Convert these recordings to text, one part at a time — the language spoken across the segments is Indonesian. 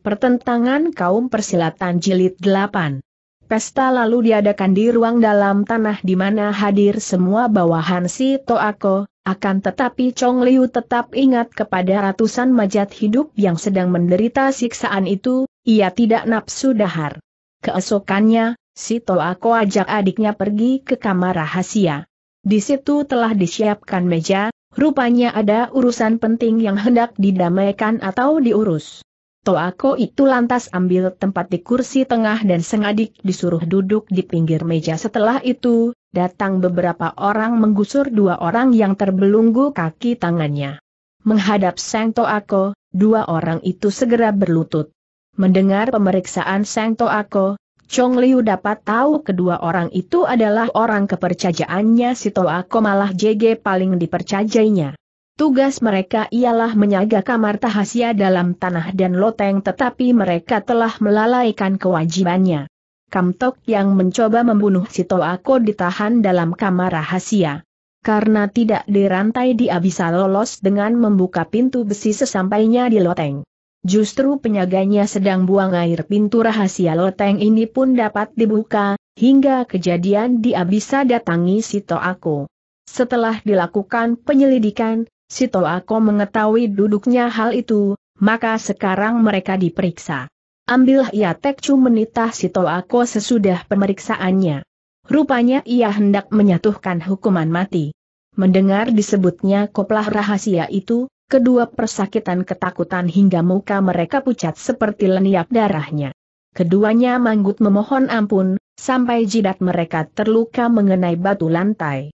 Pertentangan Kaum Persilatan Jilid 8 Pesta lalu diadakan di ruang dalam tanah di mana hadir semua bawahan si Toako, akan tetapi Chong Liu tetap ingat kepada ratusan majat hidup yang sedang menderita siksaan itu, ia tidak nafsu dahar. Keesokannya, si Toako ajak adiknya pergi ke kamar rahasia. Di situ telah disiapkan meja, rupanya ada urusan penting yang hendak didamaikan atau diurus. Toako itu lantas ambil tempat di kursi tengah dan sengadik disuruh duduk di pinggir meja setelah itu, datang beberapa orang menggusur dua orang yang terbelunggu kaki tangannya. Menghadap Seng Toako, dua orang itu segera berlutut. Mendengar pemeriksaan Seng Toako, Chong Liu dapat tahu kedua orang itu adalah orang kepercayaannya si Toako malah JG paling dipercayainya. Tugas mereka ialah menyaga kamar rahasia dalam tanah dan loteng tetapi mereka telah melalaikan kewajibannya. Kamtok yang mencoba membunuh Ako ditahan dalam kamar rahasia. Karena tidak dirantai dia bisa lolos dengan membuka pintu besi sesampainya di loteng. Justru penyaganya sedang buang air pintu rahasia loteng ini pun dapat dibuka, hingga kejadian dia bisa datangi Ako. Setelah dilakukan penyelidikan, Sito Ako mengetahui duduknya hal itu, maka sekarang mereka diperiksa. Ambil ia Tekcu menitah Sito Ako sesudah pemeriksaannya. Rupanya ia hendak menyatuhkan hukuman mati. Mendengar disebutnya koplah rahasia itu, kedua persakitan ketakutan hingga muka mereka pucat seperti lenyap darahnya. Keduanya manggut memohon ampun, sampai jidat mereka terluka mengenai batu lantai.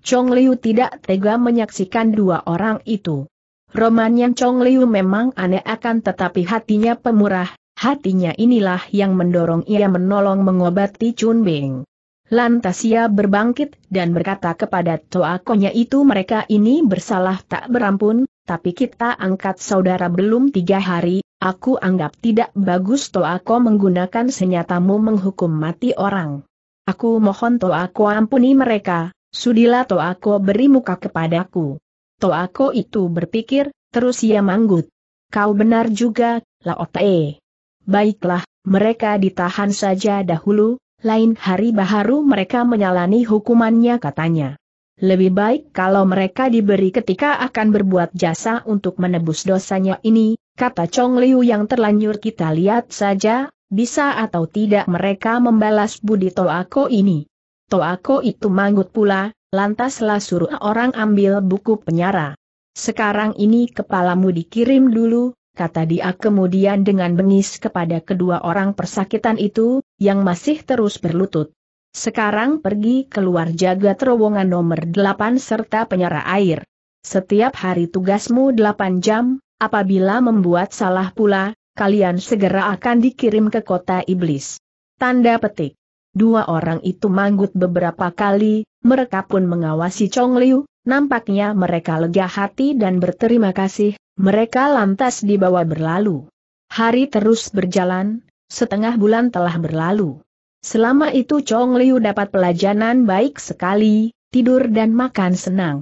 Chong Liu tidak tega menyaksikan dua orang itu. Roman yang Chong Liu memang aneh akan tetapi hatinya pemurah, hatinya inilah yang mendorong ia menolong mengobati Chun Bing. Lantas ia berbangkit dan berkata kepada toakonya itu mereka ini bersalah tak berampun, tapi kita angkat saudara belum tiga hari, aku anggap tidak bagus toako menggunakan senyatamu menghukum mati orang. Aku mohon toako ampuni mereka, Sudilah Toako beri muka kepadaku. Toako itu berpikir, terus ia manggut. Kau benar juga, Laotae. Baiklah, mereka ditahan saja dahulu, lain hari baharu mereka menyalani hukumannya katanya. Lebih baik kalau mereka diberi ketika akan berbuat jasa untuk menebus dosanya ini, kata Chong Liu yang terlanjur kita lihat saja, bisa atau tidak mereka membalas budi Toako ini. Toako itu manggut pula, lantaslah suruh orang ambil buku penyara. Sekarang ini kepalamu dikirim dulu, kata dia kemudian dengan bengis kepada kedua orang persakitan itu, yang masih terus berlutut. Sekarang pergi keluar jaga terowongan nomor 8 serta penyara air. Setiap hari tugasmu 8 jam, apabila membuat salah pula, kalian segera akan dikirim ke kota iblis. Tanda petik. Dua orang itu manggut beberapa kali, mereka pun mengawasi Chong Liu, nampaknya mereka lega hati dan berterima kasih, mereka lantas dibawa berlalu. Hari terus berjalan, setengah bulan telah berlalu. Selama itu Chong Liu dapat pelajaran baik sekali, tidur dan makan senang.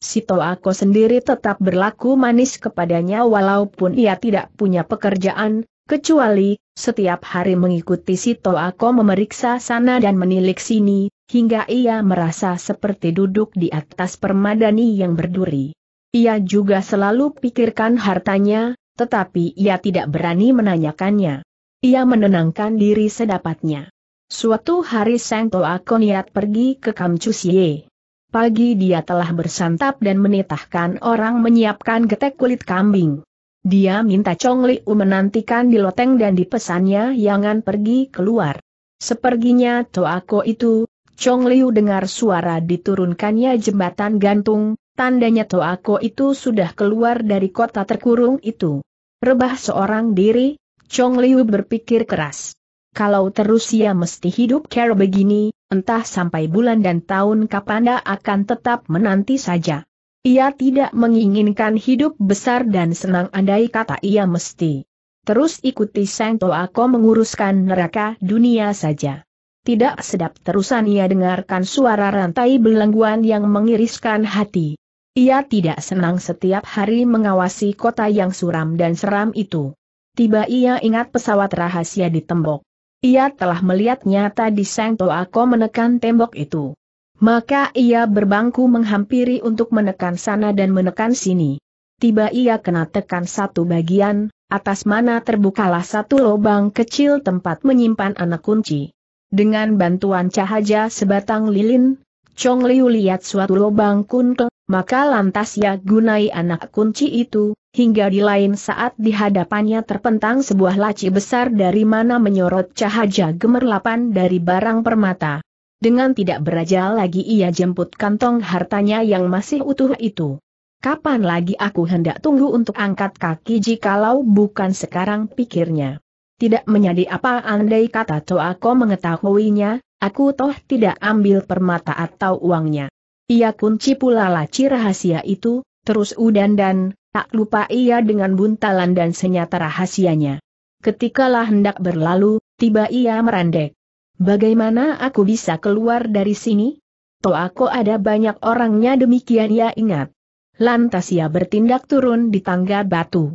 Sito Ako sendiri tetap berlaku manis kepadanya walaupun ia tidak punya pekerjaan, Kecuali, setiap hari mengikuti si Ako memeriksa sana dan menilik sini, hingga ia merasa seperti duduk di atas permadani yang berduri. Ia juga selalu pikirkan hartanya, tetapi ia tidak berani menanyakannya. Ia menenangkan diri sedapatnya. Suatu hari Sang Toako niat pergi ke Kamchusie. Pagi dia telah bersantap dan menitahkan orang menyiapkan getek kulit kambing. Dia minta Chong Li U menantikan di loteng dan dipesannya jangan pergi keluar. Seperginya Toako itu, Chong Liu dengar suara diturunkannya jembatan gantung, tandanya Toako itu sudah keluar dari kota terkurung itu. Rebah seorang diri, Chong Liu berpikir keras. Kalau terus ia mesti hidup kera begini, entah sampai bulan dan tahun kapan dia akan tetap menanti saja. Ia tidak menginginkan hidup besar dan senang andai kata ia mesti. Terus ikuti Sang Toako menguruskan neraka dunia saja. Tidak sedap terusan ia dengarkan suara rantai belengguan yang mengiriskan hati. Ia tidak senang setiap hari mengawasi kota yang suram dan seram itu. Tiba ia ingat pesawat rahasia di tembok. Ia telah melihatnya tadi di Sang Toako menekan tembok itu. Maka ia berbangku menghampiri untuk menekan sana dan menekan sini. Tiba ia kena tekan satu bagian, atas mana terbukalah satu lubang kecil tempat menyimpan anak kunci. Dengan bantuan cahaya sebatang lilin, Chong Liu lihat suatu lubang kunci, maka lantas ia gunai anak kunci itu, hingga di lain saat di hadapannya terpentang sebuah laci besar dari mana menyorot cahaya gemerlapan dari barang permata. Dengan tidak berajal lagi ia jemput kantong hartanya yang masih utuh itu. Kapan lagi aku hendak tunggu untuk angkat kaki jikalau bukan sekarang pikirnya. Tidak menjadi apa andai kata Toako mengetahuinya, aku toh tidak ambil permata atau uangnya. Ia kunci pula laci rahasia itu, terus udan dan, tak lupa ia dengan buntalan dan senyata rahasianya. Ketikalah hendak berlalu, tiba ia merandek. Bagaimana aku bisa keluar dari sini? aku ada banyak orangnya demikian ya ingat. Lantas ia bertindak turun di tangga batu.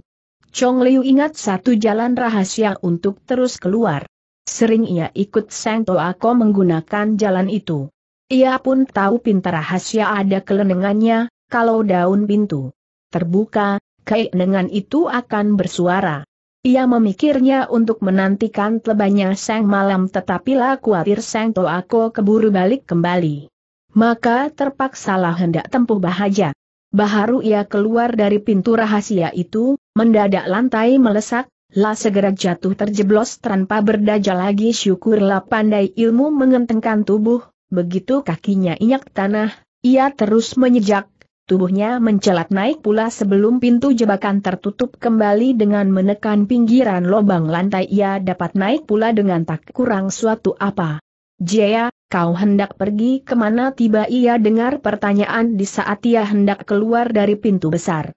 Chong Liu ingat satu jalan rahasia untuk terus keluar. Sering ia ikut Sang Toako menggunakan jalan itu. Ia pun tahu pintar rahasia ada kelenengannya, kalau daun pintu terbuka, keinengan itu akan bersuara. Ia memikirnya untuk menantikan telebanya sang malam tetapi lah khawatir sang toako keburu balik kembali. Maka terpaksalah hendak tempuh bahaja. Baharu ia keluar dari pintu rahasia itu, mendadak lantai melesak, lah segera jatuh terjeblos tanpa berdaja lagi syukurlah pandai ilmu mengentengkan tubuh, begitu kakinya inyak tanah, ia terus menyejak, tubuhnya mencelat naik pula sebelum pintu jebakan tertutup kembali dengan menekan pinggiran lobang lantai ia dapat naik pula dengan tak kurang suatu apa. Jaya, kau hendak pergi kemana tiba ia dengar pertanyaan di saat ia hendak keluar dari pintu besar.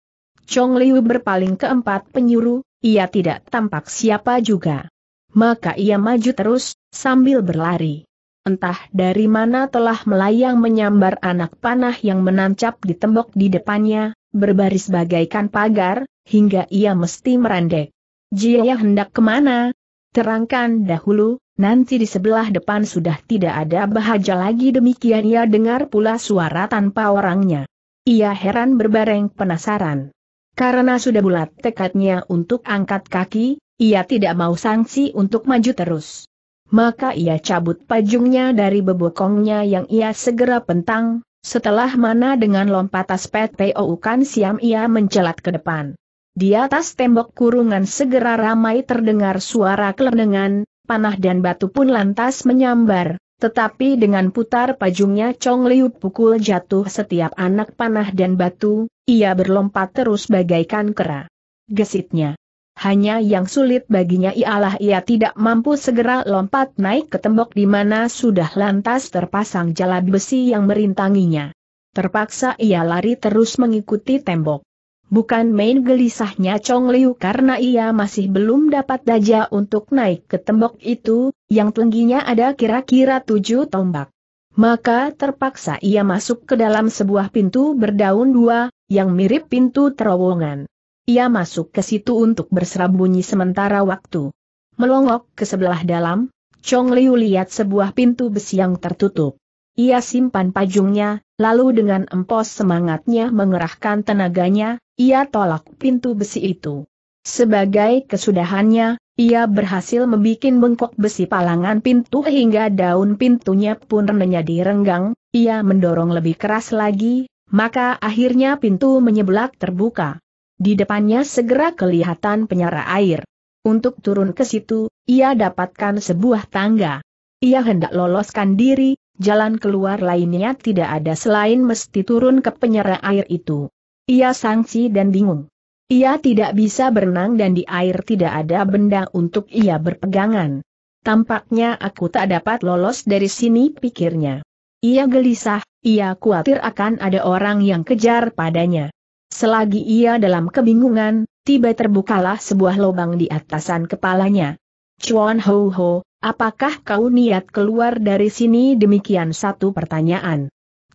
Chong Liu berpaling keempat empat penyuruh, ia tidak tampak siapa juga. Maka ia maju terus, sambil berlari entah dari mana telah melayang menyambar anak panah yang menancap di tembok di depannya, berbaris bagaikan pagar, hingga ia mesti merendek. Jia hendak kemana? Terangkan dahulu, nanti di sebelah depan sudah tidak ada bahaja lagi demikian ia dengar pula suara tanpa orangnya. Ia heran berbareng penasaran. Karena sudah bulat tekadnya untuk angkat kaki, ia tidak mau sanksi untuk maju terus maka ia cabut pajungnya dari bebokongnya yang ia segera pentang, setelah mana dengan lompat aspet Ukan Siam ia mencelat ke depan. Di atas tembok kurungan segera ramai terdengar suara kelenengan, panah dan batu pun lantas menyambar, tetapi dengan putar pajungnya Chong Liu pukul jatuh setiap anak panah dan batu, ia berlompat terus bagaikan kera. Gesitnya hanya yang sulit baginya ialah ia tidak mampu segera lompat naik ke tembok di mana sudah lantas terpasang jala besi yang merintanginya. Terpaksa ia lari terus mengikuti tembok. Bukan main gelisahnya Chong Liu karena ia masih belum dapat daja untuk naik ke tembok itu, yang tingginya ada kira-kira tujuh tombak. Maka terpaksa ia masuk ke dalam sebuah pintu berdaun dua, yang mirip pintu terowongan. Ia masuk ke situ untuk berserabunyi sementara waktu. Melongok ke sebelah dalam, Chong Liu lihat sebuah pintu besi yang tertutup. Ia simpan pajungnya, lalu dengan empos semangatnya mengerahkan tenaganya, ia tolak pintu besi itu. Sebagai kesudahannya, ia berhasil membuat bengkok besi palangan pintu hingga daun pintunya pun menjadi renggang, ia mendorong lebih keras lagi, maka akhirnya pintu menyeblak terbuka. Di depannya segera kelihatan penyara air. Untuk turun ke situ, ia dapatkan sebuah tangga. Ia hendak loloskan diri, jalan keluar lainnya tidak ada selain mesti turun ke penyerah air itu. Ia sangsi dan bingung. Ia tidak bisa berenang dan di air tidak ada benda untuk ia berpegangan. Tampaknya aku tak dapat lolos dari sini pikirnya. Ia gelisah, ia khawatir akan ada orang yang kejar padanya. Selagi ia dalam kebingungan, tiba terbukalah sebuah lubang di atasan kepalanya. Chuan Ho Ho, apakah kau niat keluar dari sini demikian satu pertanyaan?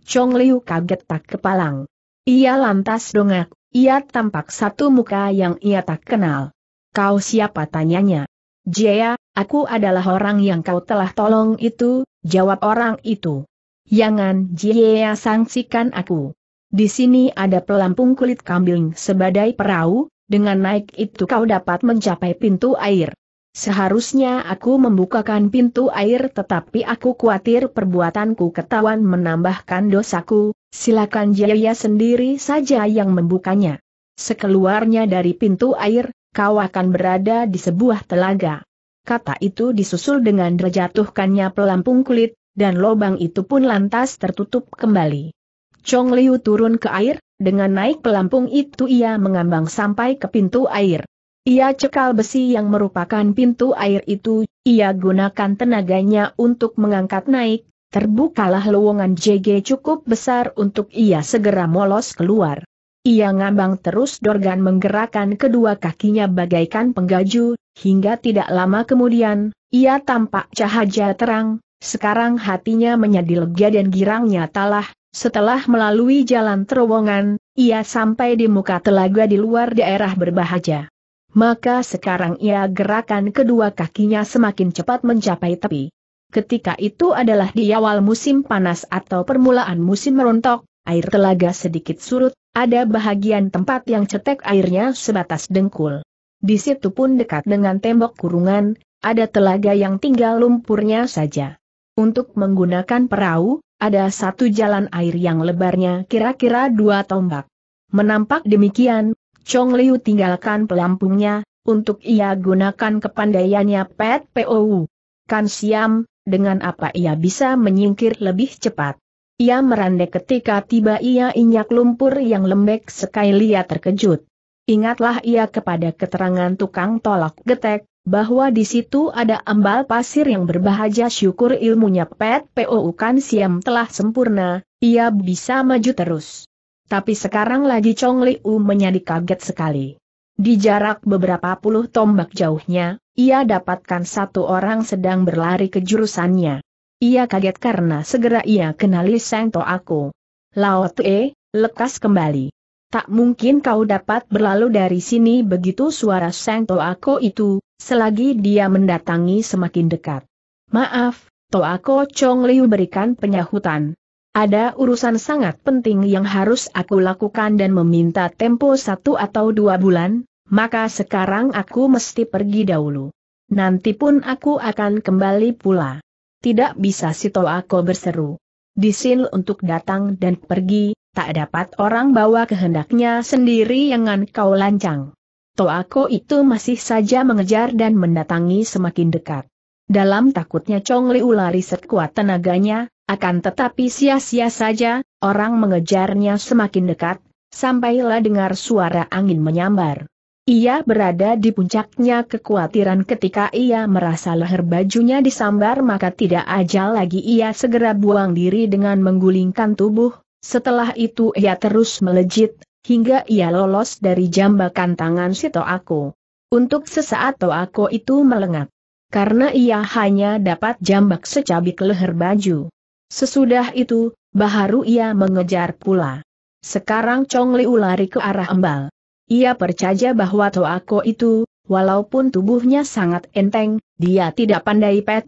Chong Liu kaget tak kepalang. Ia lantas dongak, ia tampak satu muka yang ia tak kenal. Kau siapa tanyanya? Jieya, aku adalah orang yang kau telah tolong itu, jawab orang itu. Jangan Jieya sangsikan aku. Di sini ada pelampung kulit kambing sebadai perahu, dengan naik itu kau dapat mencapai pintu air. Seharusnya aku membukakan pintu air tetapi aku khawatir perbuatanku ketahuan menambahkan dosaku, silakan Jaya sendiri saja yang membukanya. Sekeluarnya dari pintu air, kau akan berada di sebuah telaga. Kata itu disusul dengan terjatuhkannya pelampung kulit, dan lobang itu pun lantas tertutup kembali. Chong Liu turun ke air, dengan naik pelampung itu ia mengambang sampai ke pintu air. Ia cekal besi yang merupakan pintu air itu, ia gunakan tenaganya untuk mengangkat naik, terbukalah lowongan JG cukup besar untuk ia segera molos keluar. Ia ngambang terus Dorgan menggerakkan kedua kakinya bagaikan penggaju, hingga tidak lama kemudian, ia tampak cahaya terang, sekarang hatinya menjadi lega dan girangnya talah, setelah melalui jalan terowongan, ia sampai di muka telaga di luar daerah berbahagia. Maka sekarang ia gerakan kedua kakinya semakin cepat mencapai tepi. Ketika itu adalah di awal musim panas atau permulaan musim merontok, air telaga sedikit surut, ada bahagian tempat yang cetek airnya sebatas dengkul. Di situ pun dekat dengan tembok kurungan, ada telaga yang tinggal lumpurnya saja. Untuk menggunakan perahu, ada satu jalan air yang lebarnya kira-kira dua tombak. Menampak demikian, Chong Liu tinggalkan pelampungnya, untuk ia gunakan kepandaiannya Pet POU. Kan Siam, dengan apa ia bisa menyingkir lebih cepat. Ia merandek ketika tiba ia injak lumpur yang lembek sekali ia terkejut. Ingatlah ia kepada keterangan tukang tolak getek, bahwa di situ ada ambal pasir yang berbahagia syukur ilmunya Pet Pou Kan Siam telah sempurna, ia bisa maju terus. Tapi sekarang lagi Chong U menjadi kaget sekali. Di jarak beberapa puluh tombak jauhnya, ia dapatkan satu orang sedang berlari ke jurusannya. Ia kaget karena segera ia kenali Seng Aku. Lao Tue, lekas kembali. Tak mungkin kau dapat berlalu dari sini begitu suara Sang Toako itu, selagi dia mendatangi semakin dekat. Maaf, Toako Chong Liu berikan penyahutan. Ada urusan sangat penting yang harus aku lakukan dan meminta tempo satu atau dua bulan, maka sekarang aku mesti pergi dahulu. Nanti pun aku akan kembali pula. Tidak bisa si Toako berseru. Disin untuk datang dan pergi, tak dapat orang bawa kehendaknya sendiri yang kau lancang. Toako itu masih saja mengejar dan mendatangi semakin dekat. Dalam takutnya Chong Liu lari sekuat tenaganya, akan tetapi sia-sia saja, orang mengejarnya semakin dekat, sampailah dengar suara angin menyambar. Ia berada di puncaknya kekhawatiran ketika ia merasa leher bajunya disambar maka tidak ajal lagi ia segera buang diri dengan menggulingkan tubuh, setelah itu ia terus melejit, hingga ia lolos dari jambakan tangan si Toako. Untuk sesaat Toako itu melengat Karena ia hanya dapat jambak secabik leher baju. Sesudah itu, baharu ia mengejar pula. Sekarang Chong Liu lari ke arah embal. Ia percaya bahwa Toako itu, walaupun tubuhnya sangat enteng, dia tidak pandai pet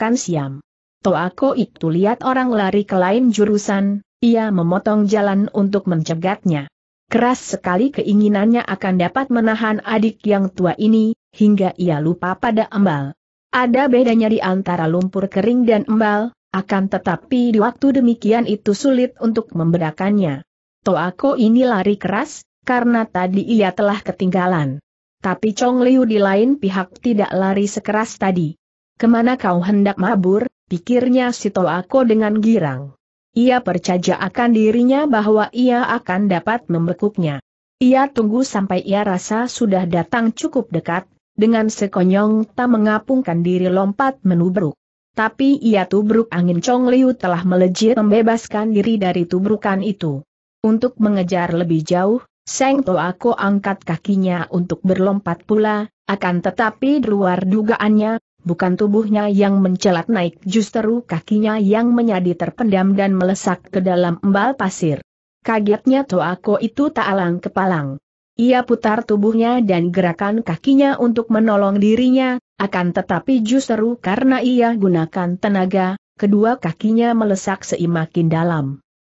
kan siam. Toako itu lihat orang lari ke lain jurusan, ia memotong jalan untuk mencegatnya. Keras sekali keinginannya akan dapat menahan adik yang tua ini, hingga ia lupa pada embal. Ada bedanya di antara lumpur kering dan embal, akan tetapi di waktu demikian itu sulit untuk memberakannya. Toako ini lari keras, karena tadi ia telah ketinggalan. Tapi Chong Liu di lain pihak tidak lari sekeras tadi. Kemana kau hendak mabur, pikirnya si Toako dengan girang. Ia percaya akan dirinya bahwa ia akan dapat membekuknya. Ia tunggu sampai ia rasa sudah datang cukup dekat, dengan sekonyong tak mengapungkan diri lompat menubruk. Tapi ia tubruk angin Chong Liu telah melejit membebaskan diri dari tubrukan itu. Untuk mengejar lebih jauh, Seng aku angkat kakinya untuk berlompat pula, akan tetapi di luar dugaannya, bukan tubuhnya yang mencelat naik justru kakinya yang menyadi terpendam dan melesak ke dalam embal pasir. Kagetnya Toako itu tak alang kepalang. Ia putar tubuhnya dan gerakan kakinya untuk menolong dirinya, akan tetapi justru karena ia gunakan tenaga, kedua kakinya melesak seimakin dalam.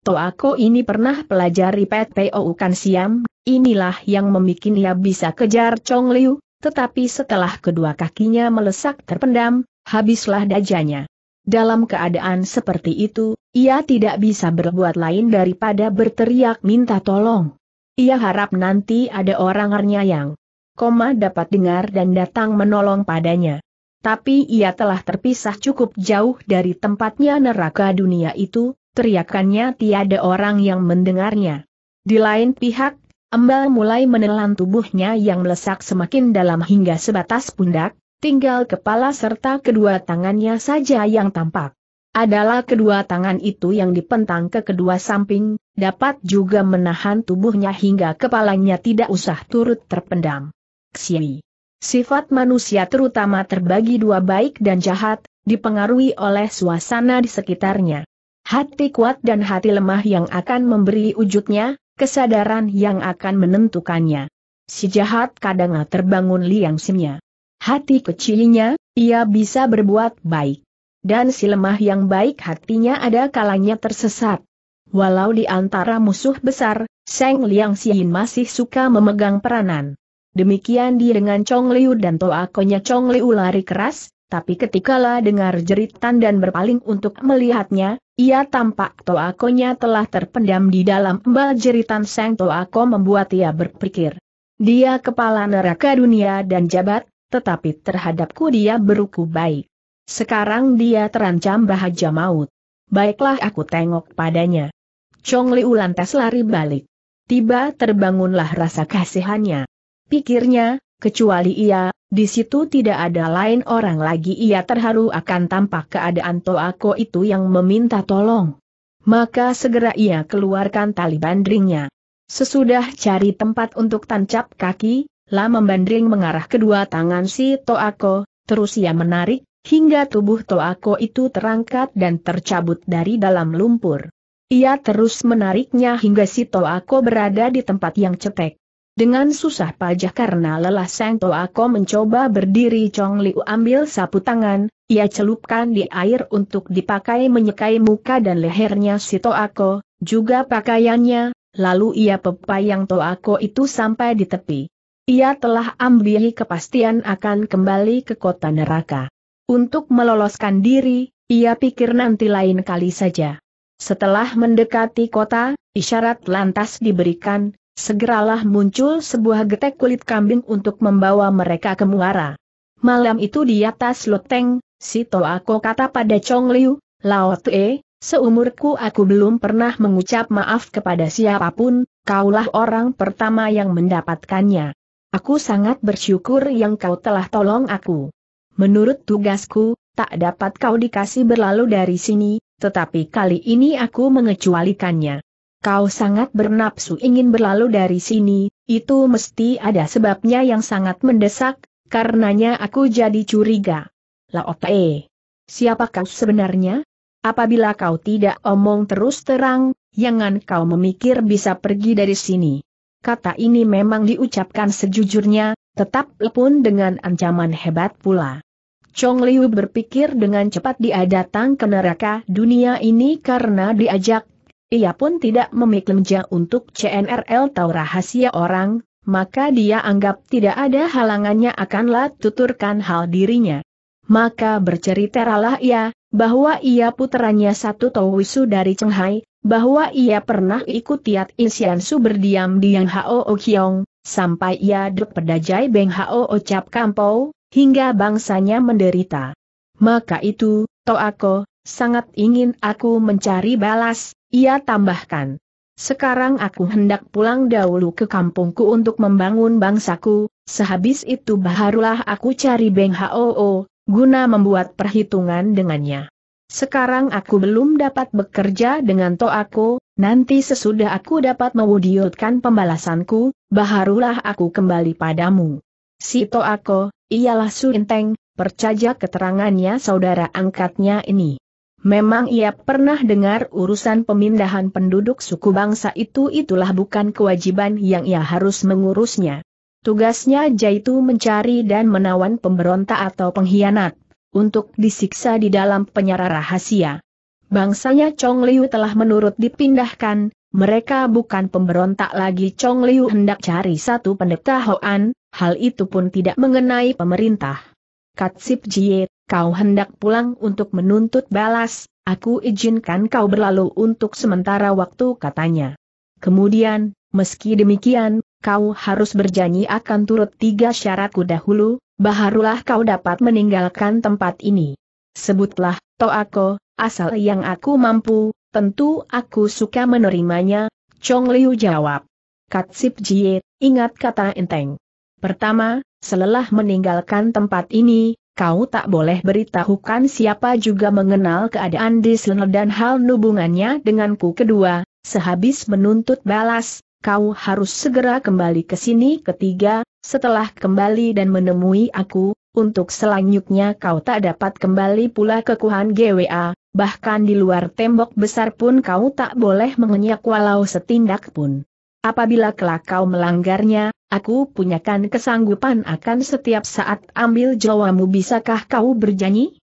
Toako ini pernah pelajari PTO Kan Siam, inilah yang memikin ia bisa kejar Chong Liu, tetapi setelah kedua kakinya melesak terpendam, habislah dajanya. Dalam keadaan seperti itu, ia tidak bisa berbuat lain daripada berteriak minta tolong. Ia harap nanti ada orang yang koma dapat dengar dan datang menolong padanya. Tapi ia telah terpisah cukup jauh dari tempatnya neraka dunia itu, teriakannya tiada orang yang mendengarnya. Di lain pihak, Embal mulai menelan tubuhnya yang melesak semakin dalam hingga sebatas pundak, tinggal kepala serta kedua tangannya saja yang tampak. Adalah kedua tangan itu yang dipentang ke kedua samping, dapat juga menahan tubuhnya hingga kepalanya tidak usah turut terpendam. Xiawi. Sifat manusia terutama terbagi dua baik dan jahat, dipengaruhi oleh suasana di sekitarnya. Hati kuat dan hati lemah yang akan memberi wujudnya, kesadaran yang akan menentukannya. Si jahat kadang terbangun liang simnya. Hati kecilnya, ia bisa berbuat baik. Dan si lemah yang baik hatinya ada kalanya tersesat. Walau di antara musuh besar, Seng Liang Xian masih suka memegang peranan. Demikian dia dengan Chong Liu dan Toakonya Chong Liu lari keras, tapi ketika lah dengar jeritan dan berpaling untuk melihatnya, ia tampak toakonya telah terpendam di dalam embal jeritan sang toako membuat ia berpikir. Dia kepala neraka dunia dan jabat, tetapi terhadapku dia beruku baik. Sekarang dia terancam bahaya maut. Baiklah aku tengok padanya. Chong Liu lantas lari balik. Tiba terbangunlah rasa kasihannya. Pikirnya, kecuali ia, di situ tidak ada lain orang lagi ia terharu akan tampak keadaan Toako itu yang meminta tolong. Maka segera ia keluarkan tali bandringnya. Sesudah cari tempat untuk tancap kaki, lah membandring mengarah kedua tangan si Toako, terus ia menarik, hingga tubuh Toako itu terangkat dan tercabut dari dalam lumpur. Ia terus menariknya hingga si Toako berada di tempat yang cetek. Dengan susah payah karena lelah Sang Toako mencoba berdiri Chong Liu ambil sapu tangan, ia celupkan di air untuk dipakai menyekai muka dan lehernya si Toako, juga pakaiannya, lalu ia pepayang Toako itu sampai di tepi. Ia telah ambil kepastian akan kembali ke kota neraka. Untuk meloloskan diri, ia pikir nanti lain kali saja. Setelah mendekati kota, isyarat lantas diberikan, Segeralah muncul sebuah getek kulit kambing untuk membawa mereka ke muara. Malam itu di atas loteng, si aku kata pada Chong Liu, Lao Tue, seumurku aku belum pernah mengucap maaf kepada siapapun, kaulah orang pertama yang mendapatkannya. Aku sangat bersyukur yang kau telah tolong aku. Menurut tugasku, tak dapat kau dikasih berlalu dari sini, tetapi kali ini aku mengecualikannya kau sangat bernapsu ingin berlalu dari sini, itu mesti ada sebabnya yang sangat mendesak, karenanya aku jadi curiga. Laote, siapa kau sebenarnya? Apabila kau tidak omong terus terang, jangan kau memikir bisa pergi dari sini. Kata ini memang diucapkan sejujurnya, tetap lepun dengan ancaman hebat pula. Chong Liu berpikir dengan cepat dia datang ke neraka dunia ini karena diajak ia pun tidak memiklemja untuk CNRL tahu rahasia orang, maka dia anggap tidak ada halangannya akanlah tuturkan hal dirinya. Maka berceritalah ia, bahwa ia putranya satu Towisu dari Cenghai, bahwa ia pernah ikut Tiat Isiansu berdiam di Yang Hao Okyong, sampai ia depedajai Beng Hao Ocap Kampau, hingga bangsanya menderita. Maka itu, Toako, sangat ingin aku mencari balas, ia tambahkan, sekarang aku hendak pulang dahulu ke kampungku untuk membangun bangsaku, sehabis itu baharulah aku cari Beng Hoo, guna membuat perhitungan dengannya. Sekarang aku belum dapat bekerja dengan Toako, nanti sesudah aku dapat mewujudkan pembalasanku, baharulah aku kembali padamu. Si Toako, ialah Suinteng, percaya keterangannya saudara angkatnya ini. Memang ia pernah dengar urusan pemindahan penduduk suku bangsa itu itulah bukan kewajiban yang ia harus mengurusnya. Tugasnya yaitu mencari dan menawan pemberontak atau pengkhianat, untuk disiksa di dalam penyara rahasia. Bangsanya Chong Liu telah menurut dipindahkan, mereka bukan pemberontak lagi Chong Liu hendak cari satu pendeta Hoan, hal itu pun tidak mengenai pemerintah. Katsip Jie, kau hendak pulang untuk menuntut balas, aku izinkan kau berlalu untuk sementara waktu katanya. Kemudian, meski demikian, kau harus berjanji akan turut tiga syaratku dahulu, baharulah kau dapat meninggalkan tempat ini. Sebutlah, Toako, asal yang aku mampu, tentu aku suka menerimanya, Chong Liu jawab. Katsip Jie, ingat kata enteng. Pertama, selelah meninggalkan tempat ini, kau tak boleh beritahukan siapa juga mengenal keadaan di sana dan hal hubungannya denganku. Kedua, sehabis menuntut balas, kau harus segera kembali ke sini. Ketiga, setelah kembali dan menemui aku, untuk selanjutnya kau tak dapat kembali pula ke Kuhan GWA, bahkan di luar tembok besar pun kau tak boleh mengenyak walau setindak pun. Apabila kelak kau melanggarnya, Aku punyakan kesanggupan akan setiap saat ambil jawamu bisakah kau berjanji?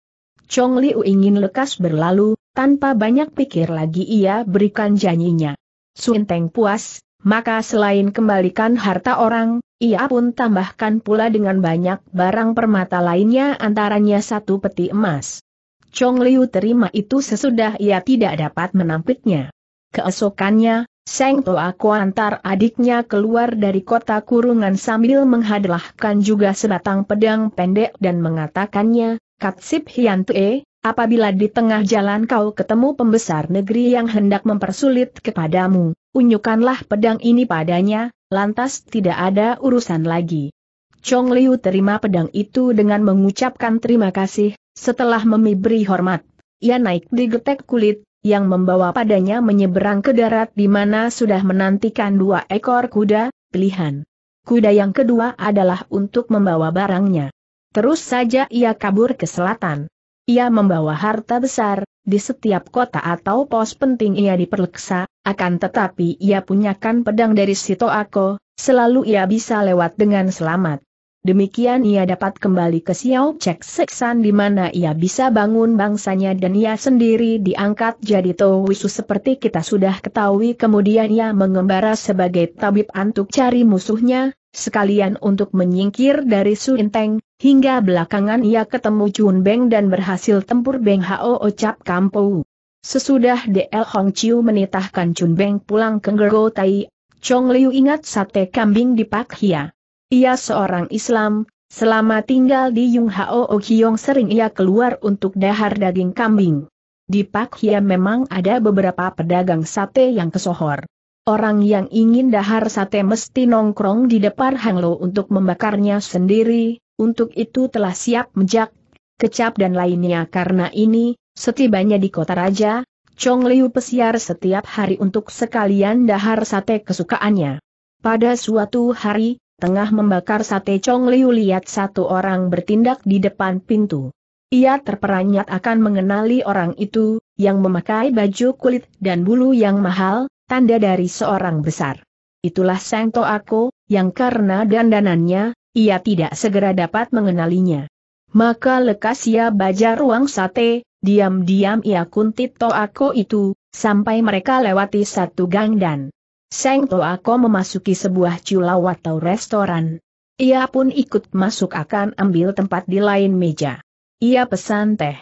Chong Liu ingin lekas berlalu, tanpa banyak pikir lagi ia berikan janjinya. Sun Teng puas, maka selain kembalikan harta orang, ia pun tambahkan pula dengan banyak barang permata lainnya antaranya satu peti emas. Chong Liu terima itu sesudah ia tidak dapat menampiknya. Keesokannya, Seng Toa antar adiknya keluar dari kota kurungan sambil menghadlahkan juga sebatang pedang pendek dan mengatakannya, Katsip Hian Tue, apabila di tengah jalan kau ketemu pembesar negeri yang hendak mempersulit kepadamu, unyukkanlah pedang ini padanya, lantas tidak ada urusan lagi. Chong Liu terima pedang itu dengan mengucapkan terima kasih, setelah memberi hormat. Ia naik di getek kulit, yang membawa padanya menyeberang ke darat di mana sudah menantikan dua ekor kuda, pilihan. Kuda yang kedua adalah untuk membawa barangnya. Terus saja ia kabur ke selatan. Ia membawa harta besar, di setiap kota atau pos penting ia diperleksa, akan tetapi ia punyakan pedang dari Sitoako, selalu ia bisa lewat dengan selamat. Demikian ia dapat kembali ke Xiao Chek Seksan di mana ia bisa bangun bangsanya dan ia sendiri diangkat jadi Towisu seperti kita sudah ketahui kemudian ia mengembara sebagai tabib antuk cari musuhnya, sekalian untuk menyingkir dari Teng. hingga belakangan ia ketemu Chun Beng dan berhasil tempur Beng Hao Ocap Kampo. Sesudah DL Hong Chiu menitahkan Chun Beng pulang ke Gergo Tai, Chong Liu ingat sate kambing di Pak Hia. Ia seorang Islam, selama tinggal di Yung Hao Okyong sering ia keluar untuk dahar daging kambing. Di Pak Hia memang ada beberapa pedagang sate yang kesohor. Orang yang ingin dahar sate mesti nongkrong di depan hanglo untuk membakarnya sendiri, untuk itu telah siap menjak, kecap dan lainnya karena ini, setibanya di kota raja, Chong Liu pesiar setiap hari untuk sekalian dahar sate kesukaannya. Pada suatu hari, tengah membakar sate Chong Liu lihat satu orang bertindak di depan pintu. Ia terperanjat akan mengenali orang itu, yang memakai baju kulit dan bulu yang mahal, tanda dari seorang besar. Itulah Sang Ako, yang karena dandanannya, ia tidak segera dapat mengenalinya. Maka lekas ia baja ruang sate, diam-diam ia kuntit Ako itu, sampai mereka lewati satu gang dan Seng Toako memasuki sebuah culau atau restoran. Ia pun ikut masuk akan ambil tempat di lain meja. Ia pesan teh.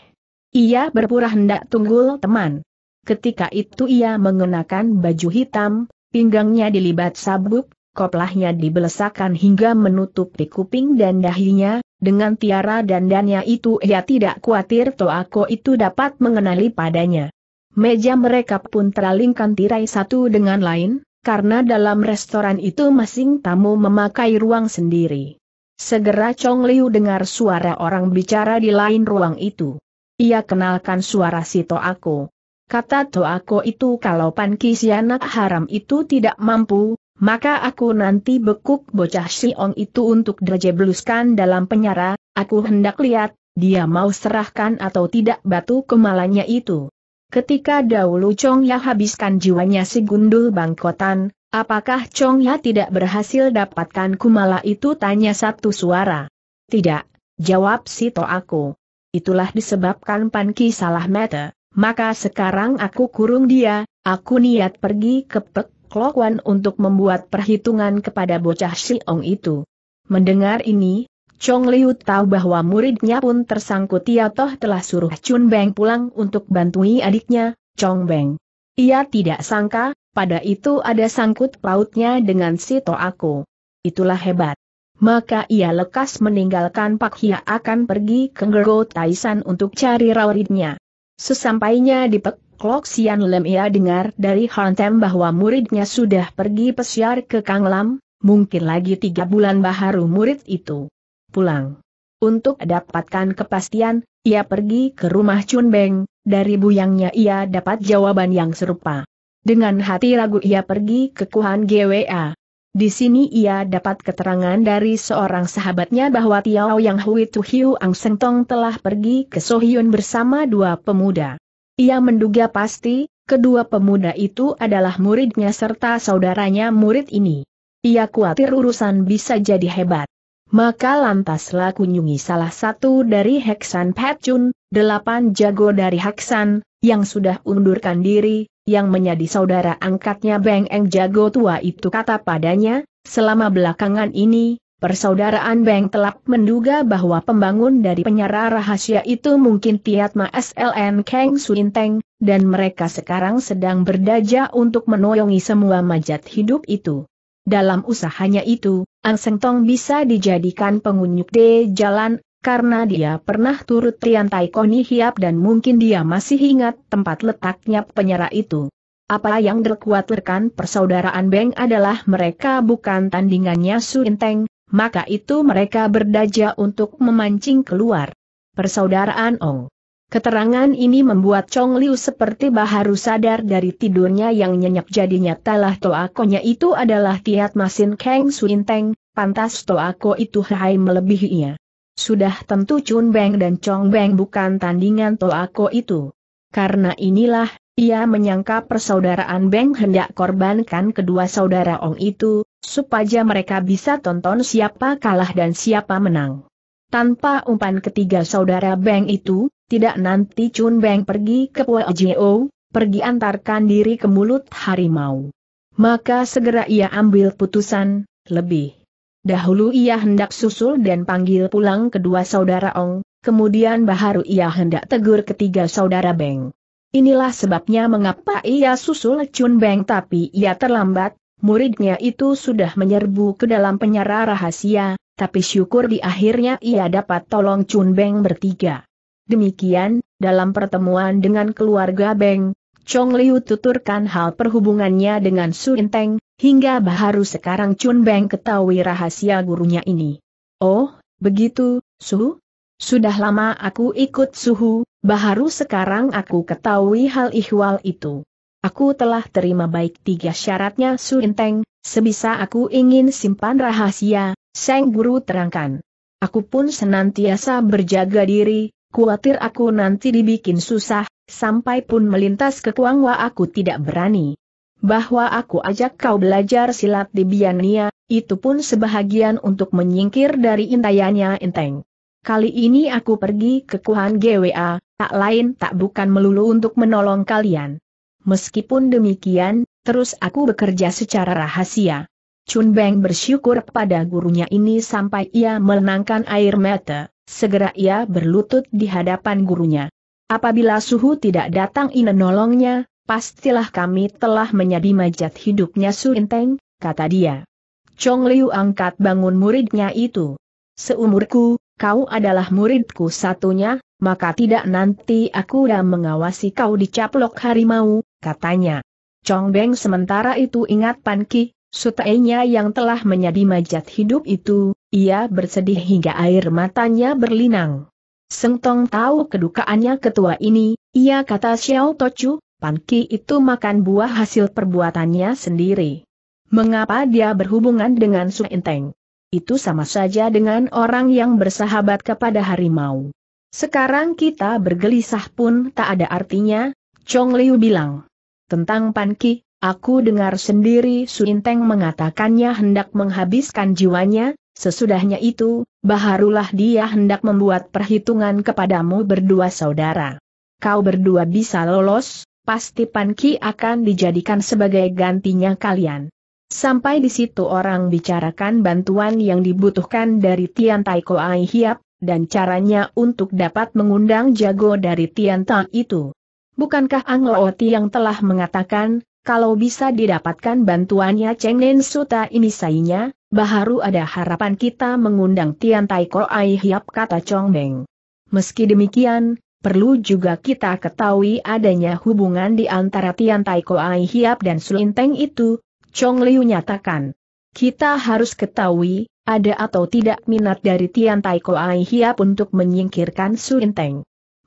Ia berpura hendak tunggul teman. Ketika itu ia mengenakan baju hitam, pinggangnya dilibat sabuk, koplahnya dibelesakan hingga menutupi kuping dan dahinya, dengan tiara dan dandannya itu ia tidak khawatir Toako itu dapat mengenali padanya. Meja mereka pun teralingkan tirai satu dengan lain, karena dalam restoran itu masing tamu memakai ruang sendiri. Segera Chong Liu dengar suara orang bicara di lain ruang itu. Ia kenalkan suara si Toako. Kata Toako itu kalau Pan Kisianak haram itu tidak mampu, maka aku nanti bekuk bocah Si Ong itu untuk beluskan dalam penyara. aku hendak lihat, dia mau serahkan atau tidak batu kemalanya itu. Ketika dahulu Chong Ya habiskan jiwanya si gundul bangkotan, apakah Chong Ya tidak berhasil dapatkan kumala itu tanya satu suara. Tidak, jawab si to aku. Itulah disebabkan Panki salah mata, maka sekarang aku kurung dia, aku niat pergi ke Pek Klokwan untuk membuat perhitungan kepada bocah si Ong itu. Mendengar ini, Chong Liu tahu bahwa muridnya pun tersangkut Ia Toh telah suruh Chun Beng pulang untuk bantui adiknya, Chong Beng. Ia tidak sangka, pada itu ada sangkut pautnya dengan si To Aku. Itulah hebat. Maka ia lekas meninggalkan Pak Hia akan pergi ke Gergo Taisan untuk cari rawaridnya. Sesampainya di Pek Klok Sian Lem ia dengar dari Hantem bahwa muridnya sudah pergi pesiar ke Kang Lam, mungkin lagi tiga bulan baharu murid itu pulang. Untuk dapatkan kepastian, ia pergi ke rumah Chun Beng, dari buyangnya ia dapat jawaban yang serupa. Dengan hati ragu ia pergi ke Kuhan GWA. Di sini ia dapat keterangan dari seorang sahabatnya bahwa Tiao Yang Hui Tu Hiu Ang Seng Tong telah pergi ke Sohyun bersama dua pemuda. Ia menduga pasti, kedua pemuda itu adalah muridnya serta saudaranya murid ini. Ia khawatir urusan bisa jadi hebat. Maka lantaslah kunjungi salah satu dari Heksan Pecun, delapan jago dari Heksan, yang sudah undurkan diri, yang menjadi saudara angkatnya Beng Eng jago tua itu kata padanya, selama belakangan ini, persaudaraan Beng telah menduga bahwa pembangun dari penyara rahasia itu mungkin Tiatma SLN Kang Suinteng, dan mereka sekarang sedang berdaja untuk menoyongi semua majat hidup itu. Dalam usahanya itu, Ang Seng Tong bisa dijadikan pengunyuk di jalan, karena dia pernah turut Tian Tai Koni Hiap dan mungkin dia masih ingat tempat letaknya penyerah itu. Apa yang dikuatirkan persaudaraan Beng adalah mereka bukan tandingannya Su Inteng, maka itu mereka berdaja untuk memancing keluar. Persaudaraan Ong Keterangan ini membuat Chong Liu seperti baharu sadar dari tidurnya yang nyenyak jadinya talah toakonya itu adalah Tiat Masin Kang Suinteng, pantas toako itu hai melebihinya. Sudah tentu Chun Beng dan Chong Beng bukan tandingan toako itu. Karena inilah, ia menyangka persaudaraan Beng hendak korbankan kedua saudara Ong itu, supaya mereka bisa tonton siapa kalah dan siapa menang. Tanpa umpan ketiga saudara Beng itu, tidak nanti Chun Beng pergi ke Pua Jio, pergi antarkan diri ke mulut harimau. Maka segera ia ambil putusan, lebih. Dahulu ia hendak susul dan panggil pulang kedua saudara Ong, kemudian baharu ia hendak tegur ketiga saudara Beng. Inilah sebabnya mengapa ia susul Chun Beng tapi ia terlambat, muridnya itu sudah menyerbu ke dalam penyara rahasia, tapi syukur di akhirnya ia dapat tolong Chun Beng bertiga. Demikian, dalam pertemuan dengan keluarga Beng, Chong Liu tuturkan hal perhubungannya dengan Su Inteng, hingga baru sekarang Chun Beng ketahui rahasia gurunya ini. Oh, begitu, Su? Sudah lama aku ikut Suhu, baru sekarang aku ketahui hal ihwal itu. Aku telah terima baik tiga syaratnya Su Inteng, sebisa aku ingin simpan rahasia, Seng Guru terangkan. Aku pun senantiasa berjaga diri, kuatir aku nanti dibikin susah, sampai pun melintas ke Kuangwa aku tidak berani. Bahwa aku ajak kau belajar silat di Biania, itu pun sebahagian untuk menyingkir dari intayannya enteng. Kali ini aku pergi ke Kuhan GWA, tak lain tak bukan melulu untuk menolong kalian. Meskipun demikian, terus aku bekerja secara rahasia. Chun Beng bersyukur pada gurunya ini sampai ia menangkan air mata, segera ia berlutut di hadapan gurunya. Apabila suhu tidak datang ini nolongnya, pastilah kami telah menjadi majat hidupnya Su Inteng, kata dia. Chong Liu angkat bangun muridnya itu. Seumurku, kau adalah muridku satunya, maka tidak nanti aku dah mengawasi kau dicaplok harimau, katanya. Chong Beng sementara itu ingat Pan Ki, Sutainya yang telah menjadi majat hidup itu, ia bersedih hingga air matanya berlinang. Seng Tong tahu kedukaannya ketua ini, ia kata Xiao Tochu, Panki itu makan buah hasil perbuatannya sendiri. Mengapa dia berhubungan dengan Su Enteng? Itu sama saja dengan orang yang bersahabat kepada harimau. Sekarang kita bergelisah pun tak ada artinya, Chong Liu bilang. Tentang Panki, Aku dengar sendiri Suinteng mengatakannya hendak menghabiskan jiwanya, sesudahnya itu, baharulah dia hendak membuat perhitungan kepadamu berdua saudara. Kau berdua bisa lolos, pasti Panki akan dijadikan sebagai gantinya kalian. Sampai di situ orang bicarakan bantuan yang dibutuhkan dari Tian Tai Ai Hiap, dan caranya untuk dapat mengundang jago dari Tian Tai itu. Bukankah Ang Looti yang telah mengatakan, kalau bisa didapatkan bantuannya Cheng Nen Suta ini sainya, baharu ada harapan kita mengundang Tian Tai Koai Hiap kata Chong Meng. Meski demikian, perlu juga kita ketahui adanya hubungan di antara Tian Tai Koai Hiap dan Teng itu, Chong Liu nyatakan. Kita harus ketahui, ada atau tidak minat dari Tian Tai Koai Hiap untuk menyingkirkan Teng.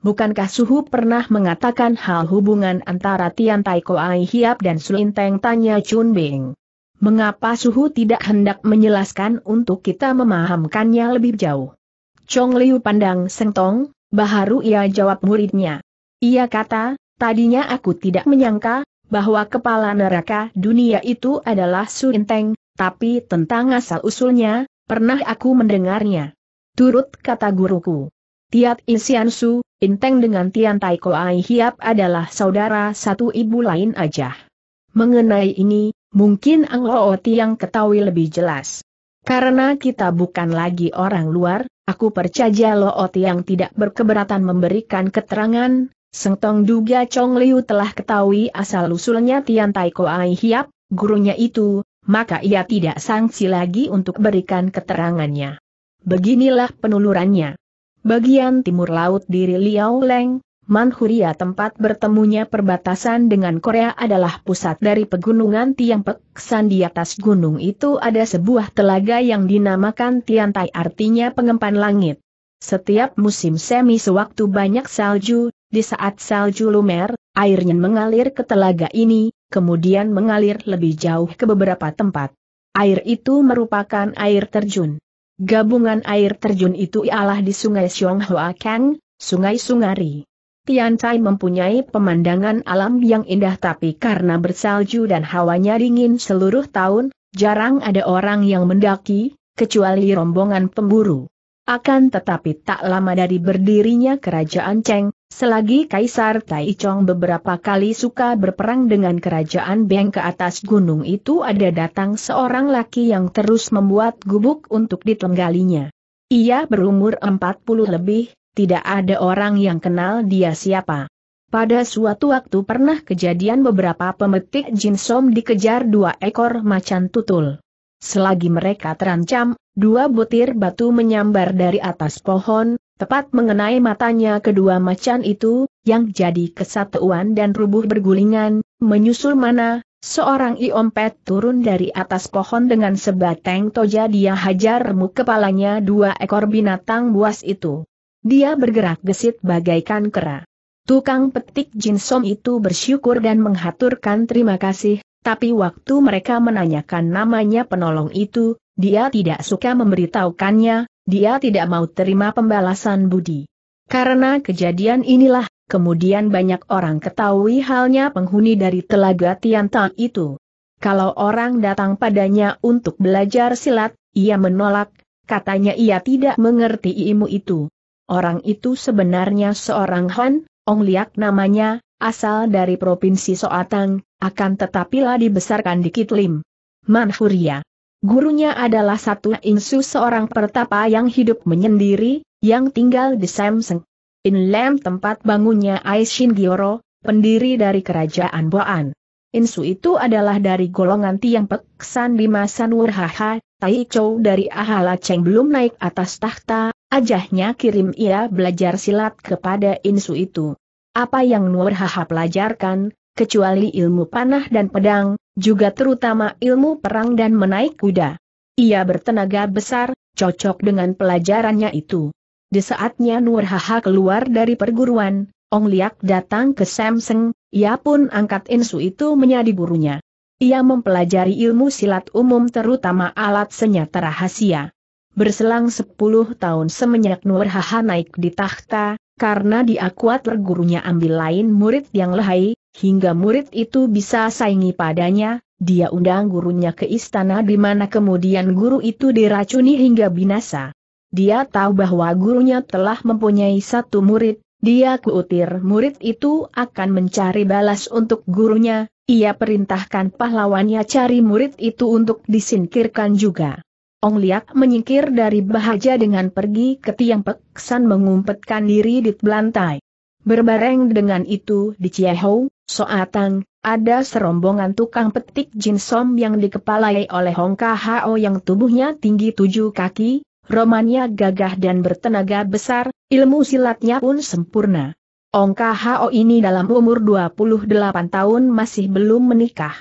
Bukankah Suhu pernah mengatakan hal hubungan antara Tian Tai Koai Hiap dan Sulinteng tanya Chun Bing? Mengapa Suhu tidak hendak menjelaskan untuk kita memahamkannya lebih jauh? Chong Liu pandang sentong, baharu ia jawab muridnya. Ia kata, tadinya aku tidak menyangka, bahwa kepala neraka dunia itu adalah Sulinteng, tapi tentang asal-usulnya, pernah aku mendengarnya. Turut kata guruku. Tiat Su, Inteng dengan Tian Taiko Ai Hiap adalah saudara satu ibu lain aja. Mengenai ini, mungkin Ang Looti yang ketahui lebih jelas. Karena kita bukan lagi orang luar, aku percaya Looti yang tidak berkeberatan memberikan keterangan, Seng Tong duga Chong Liu telah ketahui asal-usulnya Tian Taiko Ai Hiap, gurunya itu, maka ia tidak sangsi lagi untuk berikan keterangannya. Beginilah penulurannya bagian timur laut diri Liao Leng, Manhuria tempat bertemunya perbatasan dengan Korea adalah pusat dari pegunungan Tiangpek. Sandi di atas gunung itu ada sebuah telaga yang dinamakan Tiantai artinya pengempan langit. Setiap musim semi sewaktu banyak salju, di saat salju lumer, airnya mengalir ke telaga ini, kemudian mengalir lebih jauh ke beberapa tempat. Air itu merupakan air terjun. Gabungan air terjun itu ialah di Sungai Hua Kang, Sungai Sungari. Tian mempunyai pemandangan alam yang indah tapi karena bersalju dan hawanya dingin seluruh tahun, jarang ada orang yang mendaki, kecuali rombongan pemburu. Akan tetapi tak lama dari berdirinya kerajaan Cheng, Selagi Kaisar Taichong beberapa kali suka berperang dengan kerajaan Beng ke atas gunung itu ada datang seorang laki yang terus membuat gubuk untuk ditenggalinya. Ia berumur 40 lebih, tidak ada orang yang kenal dia siapa. Pada suatu waktu pernah kejadian beberapa pemetik jinsom dikejar dua ekor macan tutul. Selagi mereka terancam, dua butir batu menyambar dari atas pohon, Tepat mengenai matanya kedua macan itu, yang jadi kesatuan dan rubuh bergulingan, menyusul mana, seorang iompet turun dari atas pohon dengan sebatang toja dia hajar remuk kepalanya dua ekor binatang buas itu. Dia bergerak gesit bagaikan kera. Tukang petik jinsom itu bersyukur dan menghaturkan terima kasih, tapi waktu mereka menanyakan namanya penolong itu, dia tidak suka memberitahukannya, dia tidak mau terima pembalasan budi. Karena kejadian inilah, kemudian banyak orang ketahui halnya penghuni dari telaga Tiantang itu. Kalau orang datang padanya untuk belajar silat, ia menolak, katanya ia tidak mengerti ilmu itu. Orang itu sebenarnya seorang Han, Ong Liak namanya, asal dari Provinsi Soatang, akan tetapilah dibesarkan di Kitlim. Manchuria. Gurunya adalah satu insu seorang pertapa yang hidup menyendiri, yang tinggal di Samseng. Lam tempat bangunnya Aishin Gioro, pendiri dari kerajaan Boan. Insu itu adalah dari golongan Tiang Peksan di masa Nurhaha, Tai Chou dari Ahala Cheng belum naik atas tahta, ajahnya kirim ia belajar silat kepada Insu itu. Apa yang Nurhaha pelajarkan, kecuali ilmu panah dan pedang, juga terutama ilmu perang dan menaik kuda. Ia bertenaga besar, cocok dengan pelajarannya itu. Di saatnya Nurhaha keluar dari perguruan, Ong Liak datang ke Samseng, ia pun angkat Insu itu menjadi gurunya. Ia mempelajari ilmu silat umum terutama alat senjata rahasia. Berselang 10 tahun semenjak Nurhaha naik di tahta, karena dia kuat ambil lain murid yang lehai, hingga murid itu bisa saingi padanya, dia undang gurunya ke istana di mana kemudian guru itu diracuni hingga binasa. Dia tahu bahwa gurunya telah mempunyai satu murid, dia kuutir murid itu akan mencari balas untuk gurunya, ia perintahkan pahlawannya cari murid itu untuk disingkirkan juga. Ong Liak menyingkir dari Bahaja dengan pergi ke tiang peksan mengumpetkan diri di belantai. Berbareng dengan itu di Ciehou, Soatang, ada serombongan tukang petik jinsom yang dikepalai oleh Hong Kahao yang tubuhnya tinggi tujuh kaki, romannya gagah dan bertenaga besar, ilmu silatnya pun sempurna. Ong Kahao ini dalam umur 28 tahun masih belum menikah.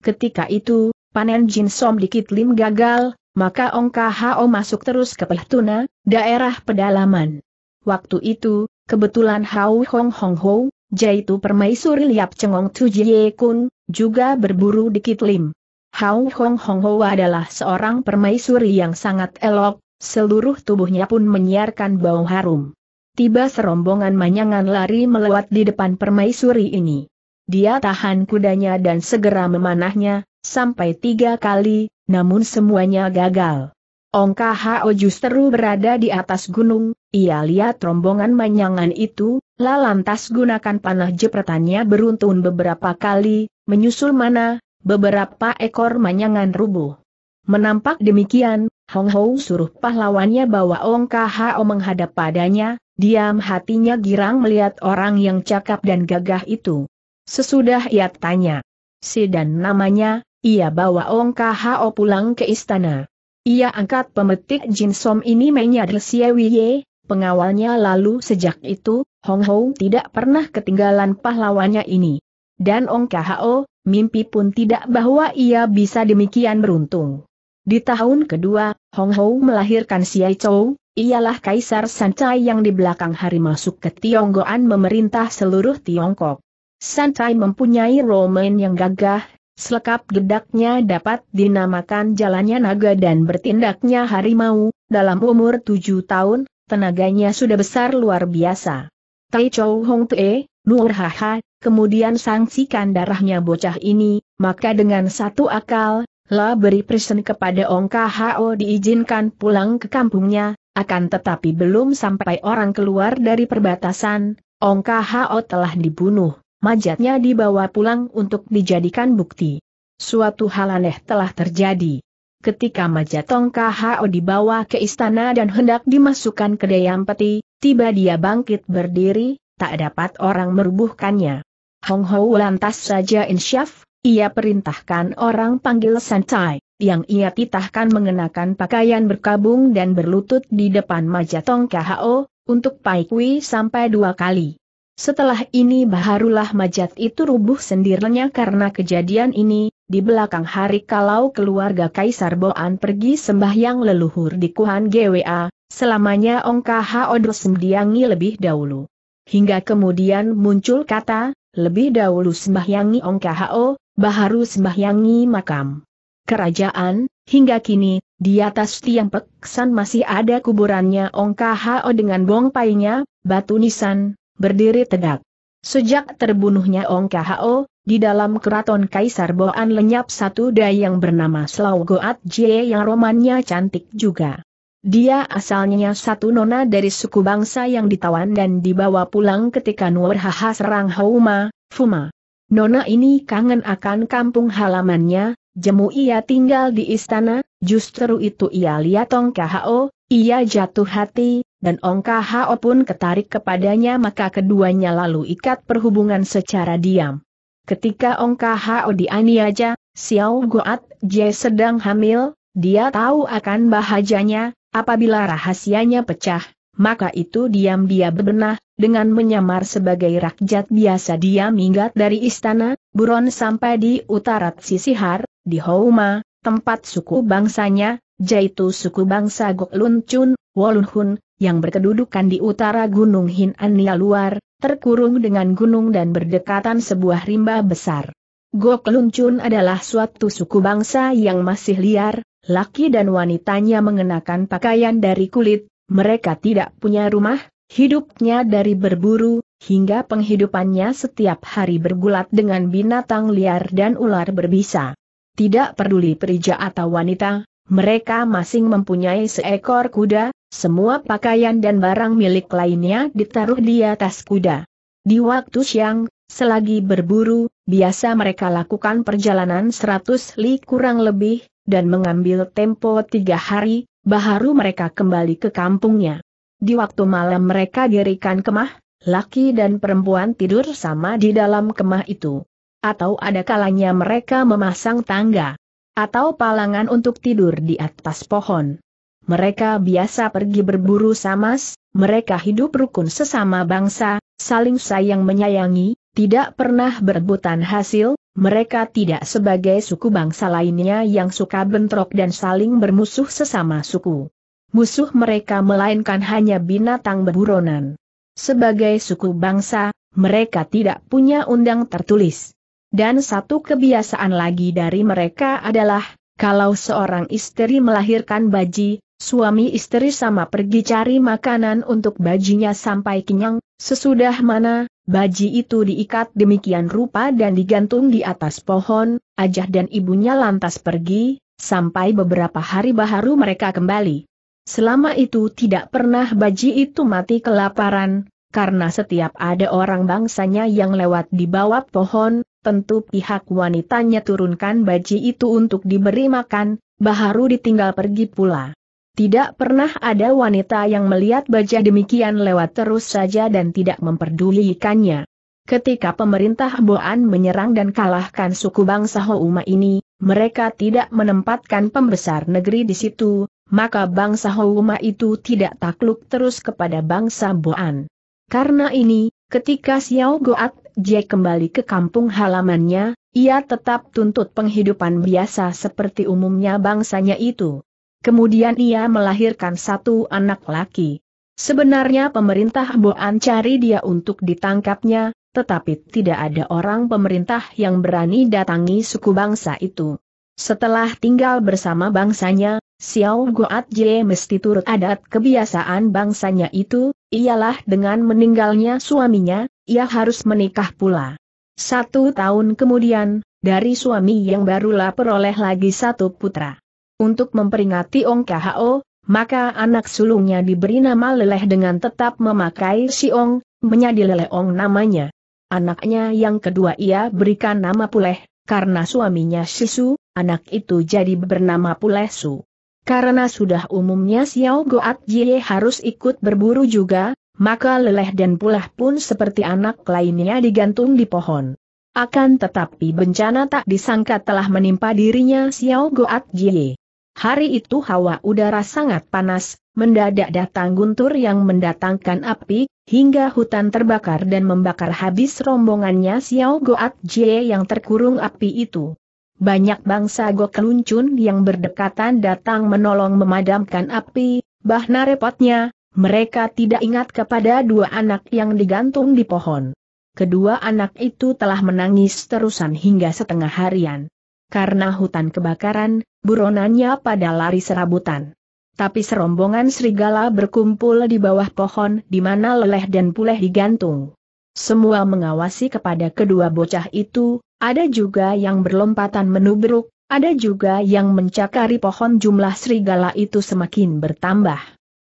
Ketika itu, panen jinsom di Kitlim gagal, maka Ong Kahao masuk terus ke Pehtuna, daerah pedalaman. Waktu itu, Kebetulan Hao Hong Hong Ho, yaitu permaisuri Liap Cengong Tu Jie Kun, juga berburu di Lim. Hao Hong Hong Ho adalah seorang permaisuri yang sangat elok, seluruh tubuhnya pun menyiarkan bau harum. Tiba serombongan manyangan lari melewat di depan permaisuri ini. Dia tahan kudanya dan segera memanahnya, sampai tiga kali, namun semuanya gagal. Ong Hao justru berada di atas gunung, ia lihat rombongan manyangan itu, lalantas gunakan panah jepretannya beruntun beberapa kali, menyusul mana, beberapa ekor manyangan rubuh. Menampak demikian, Hong Hou suruh pahlawannya bawa Ong Hao menghadap padanya, diam hatinya girang melihat orang yang cakap dan gagah itu. Sesudah ia tanya, si dan namanya, ia bawa Ong Hao pulang ke istana. Ia angkat pemetik Jin Som ini menyadar Siewiye, pengawalnya lalu sejak itu, Hong Hou tidak pernah ketinggalan pahlawannya ini. Dan Ong Kho, mimpi pun tidak bahwa ia bisa demikian beruntung. Di tahun kedua, Hong Hou melahirkan Siai Chou, ialah Kaisar Sancai yang di belakang hari masuk ke Tionggoan memerintah seluruh Tiongkok. Sancai mempunyai roman yang gagah, Selekap gedaknya dapat dinamakan jalannya naga dan bertindaknya harimau, dalam umur tujuh tahun, tenaganya sudah besar luar biasa. Tai Chou Hong Tue, Nur Haha, kemudian sangsikan darahnya bocah ini, maka dengan satu akal, La beri presen kepada Ong KHO diizinkan pulang ke kampungnya, akan tetapi belum sampai orang keluar dari perbatasan, Ong KHO telah dibunuh majatnya dibawa pulang untuk dijadikan bukti. Suatu hal aneh telah terjadi. Ketika majat Tong Hao dibawa ke istana dan hendak dimasukkan ke dayam peti, tiba dia bangkit berdiri, tak dapat orang merubuhkannya. Hong Hou lantas saja insyaf, ia perintahkan orang panggil Santai, yang ia titahkan mengenakan pakaian berkabung dan berlutut di depan majat Tong Hao, untuk paikui sampai dua kali. Setelah ini baharulah Majat itu rubuh sendirinya karena kejadian ini, di belakang hari kalau keluarga Kaisar Boan pergi sembahyang leluhur di Kuhan GWA, selamanya Ongka Haodo sendiangi lebih dahulu. Hingga kemudian muncul kata, lebih dahulu sembahyangi Ongka O, baharu sembahyangi makam. Kerajaan, hingga kini, di atas tiang peksan masih ada kuburannya Ongka O dengan bongpainya, batu nisan, berdiri tegak. Sejak terbunuhnya Ong Khao, di dalam keraton Kaisar Boan lenyap satu dai yang bernama Slau Goat Jie yang romannya cantik juga. Dia asalnya satu nona dari suku bangsa yang ditawan dan dibawa pulang ketika Nur Haha serang Houma, Fuma. Nona ini kangen akan kampung halamannya, jemu ia tinggal di istana, justru itu ia lihat Ong Kho, ia jatuh hati, dan Ong Hao pun ketarik kepadanya maka keduanya lalu ikat perhubungan secara diam. Ketika Ong Hao dianiaja, Xiao Goat Jie sedang hamil, dia tahu akan bahajanya, apabila rahasianya pecah, maka itu diam dia berbenah, dengan menyamar sebagai rakyat biasa dia minggat dari istana, buron sampai di utara Sisihar, di Houma, tempat suku bangsanya, yaitu suku bangsa Gok Lun Chun, Wolun Hun, yang berkedudukan di utara Gunung Hinania luar, terkurung dengan gunung dan berdekatan sebuah rimba besar. Gok Luncun adalah suatu suku bangsa yang masih liar, laki dan wanitanya mengenakan pakaian dari kulit, mereka tidak punya rumah, hidupnya dari berburu, hingga penghidupannya setiap hari bergulat dengan binatang liar dan ular berbisa. Tidak peduli pria atau wanita, mereka masing mempunyai seekor kuda, semua pakaian dan barang milik lainnya ditaruh di atas kuda. Di waktu siang, selagi berburu, biasa mereka lakukan perjalanan 100 li kurang lebih, dan mengambil tempo tiga hari, baharu mereka kembali ke kampungnya. Di waktu malam mereka dirikan kemah, laki dan perempuan tidur sama di dalam kemah itu. Atau ada kalanya mereka memasang tangga atau palangan untuk tidur di atas pohon. Mereka biasa pergi berburu samas, mereka hidup rukun sesama bangsa, saling sayang menyayangi, tidak pernah berebutan hasil, mereka tidak sebagai suku bangsa lainnya yang suka bentrok dan saling bermusuh sesama suku. Musuh mereka melainkan hanya binatang berburonan. Sebagai suku bangsa, mereka tidak punya undang tertulis. Dan satu kebiasaan lagi dari mereka adalah, kalau seorang istri melahirkan baji, suami istri sama pergi cari makanan untuk bajinya sampai kenyang, sesudah mana, baji itu diikat demikian rupa dan digantung di atas pohon, ajah dan ibunya lantas pergi, sampai beberapa hari baharu mereka kembali. Selama itu tidak pernah baji itu mati kelaparan, karena setiap ada orang bangsanya yang lewat di bawah pohon, tentu pihak wanitanya turunkan baji itu untuk diberi makan, Baharu ditinggal pergi pula. Tidak pernah ada wanita yang melihat baja demikian lewat terus saja dan tidak memperdulikannya. Ketika pemerintah Boan menyerang dan kalahkan suku bangsa Houma ini, mereka tidak menempatkan pembesar negeri di situ, maka bangsa Houma itu tidak takluk terus kepada bangsa Boan. Karena ini, Ketika Xiao Goat Jie kembali ke kampung halamannya, ia tetap tuntut penghidupan biasa seperti umumnya bangsanya itu. Kemudian ia melahirkan satu anak laki. Sebenarnya pemerintah Boan cari dia untuk ditangkapnya, tetapi tidak ada orang pemerintah yang berani datangi suku bangsa itu. Setelah tinggal bersama bangsanya, Xiao Goat Jie mesti turut adat kebiasaan bangsanya itu, ialah dengan meninggalnya suaminya, ia harus menikah pula. Satu tahun kemudian, dari suami yang barulah peroleh lagi satu putra. Untuk memperingati Ong Kho, maka anak sulungnya diberi nama Leleh dengan tetap memakai si Ong, menyadi Leleh Ong namanya. Anaknya yang kedua ia berikan nama Puleh, karena suaminya Sisu, anak itu jadi bernama puleh Su. Karena sudah umumnya Xiao Goat Jie harus ikut berburu juga, maka leleh dan pulah pun seperti anak lainnya digantung di pohon. Akan tetapi bencana tak disangka telah menimpa dirinya Xiao Goat Jie. Hari itu hawa udara sangat panas, mendadak datang guntur yang mendatangkan api, hingga hutan terbakar dan membakar habis rombongannya Xiao Goat Jie yang terkurung api itu banyak bangsa Gokeluncun yang berdekatan datang menolong memadamkan api, bahna repotnya, mereka tidak ingat kepada dua anak yang digantung di pohon. Kedua anak itu telah menangis terusan hingga setengah harian. Karena hutan kebakaran, buronannya pada lari serabutan. Tapi serombongan serigala berkumpul di bawah pohon di mana leleh dan puleh digantung. Semua mengawasi kepada kedua bocah itu, ada juga yang berlompatan menubruk, ada juga yang mencakari pohon jumlah serigala itu semakin bertambah.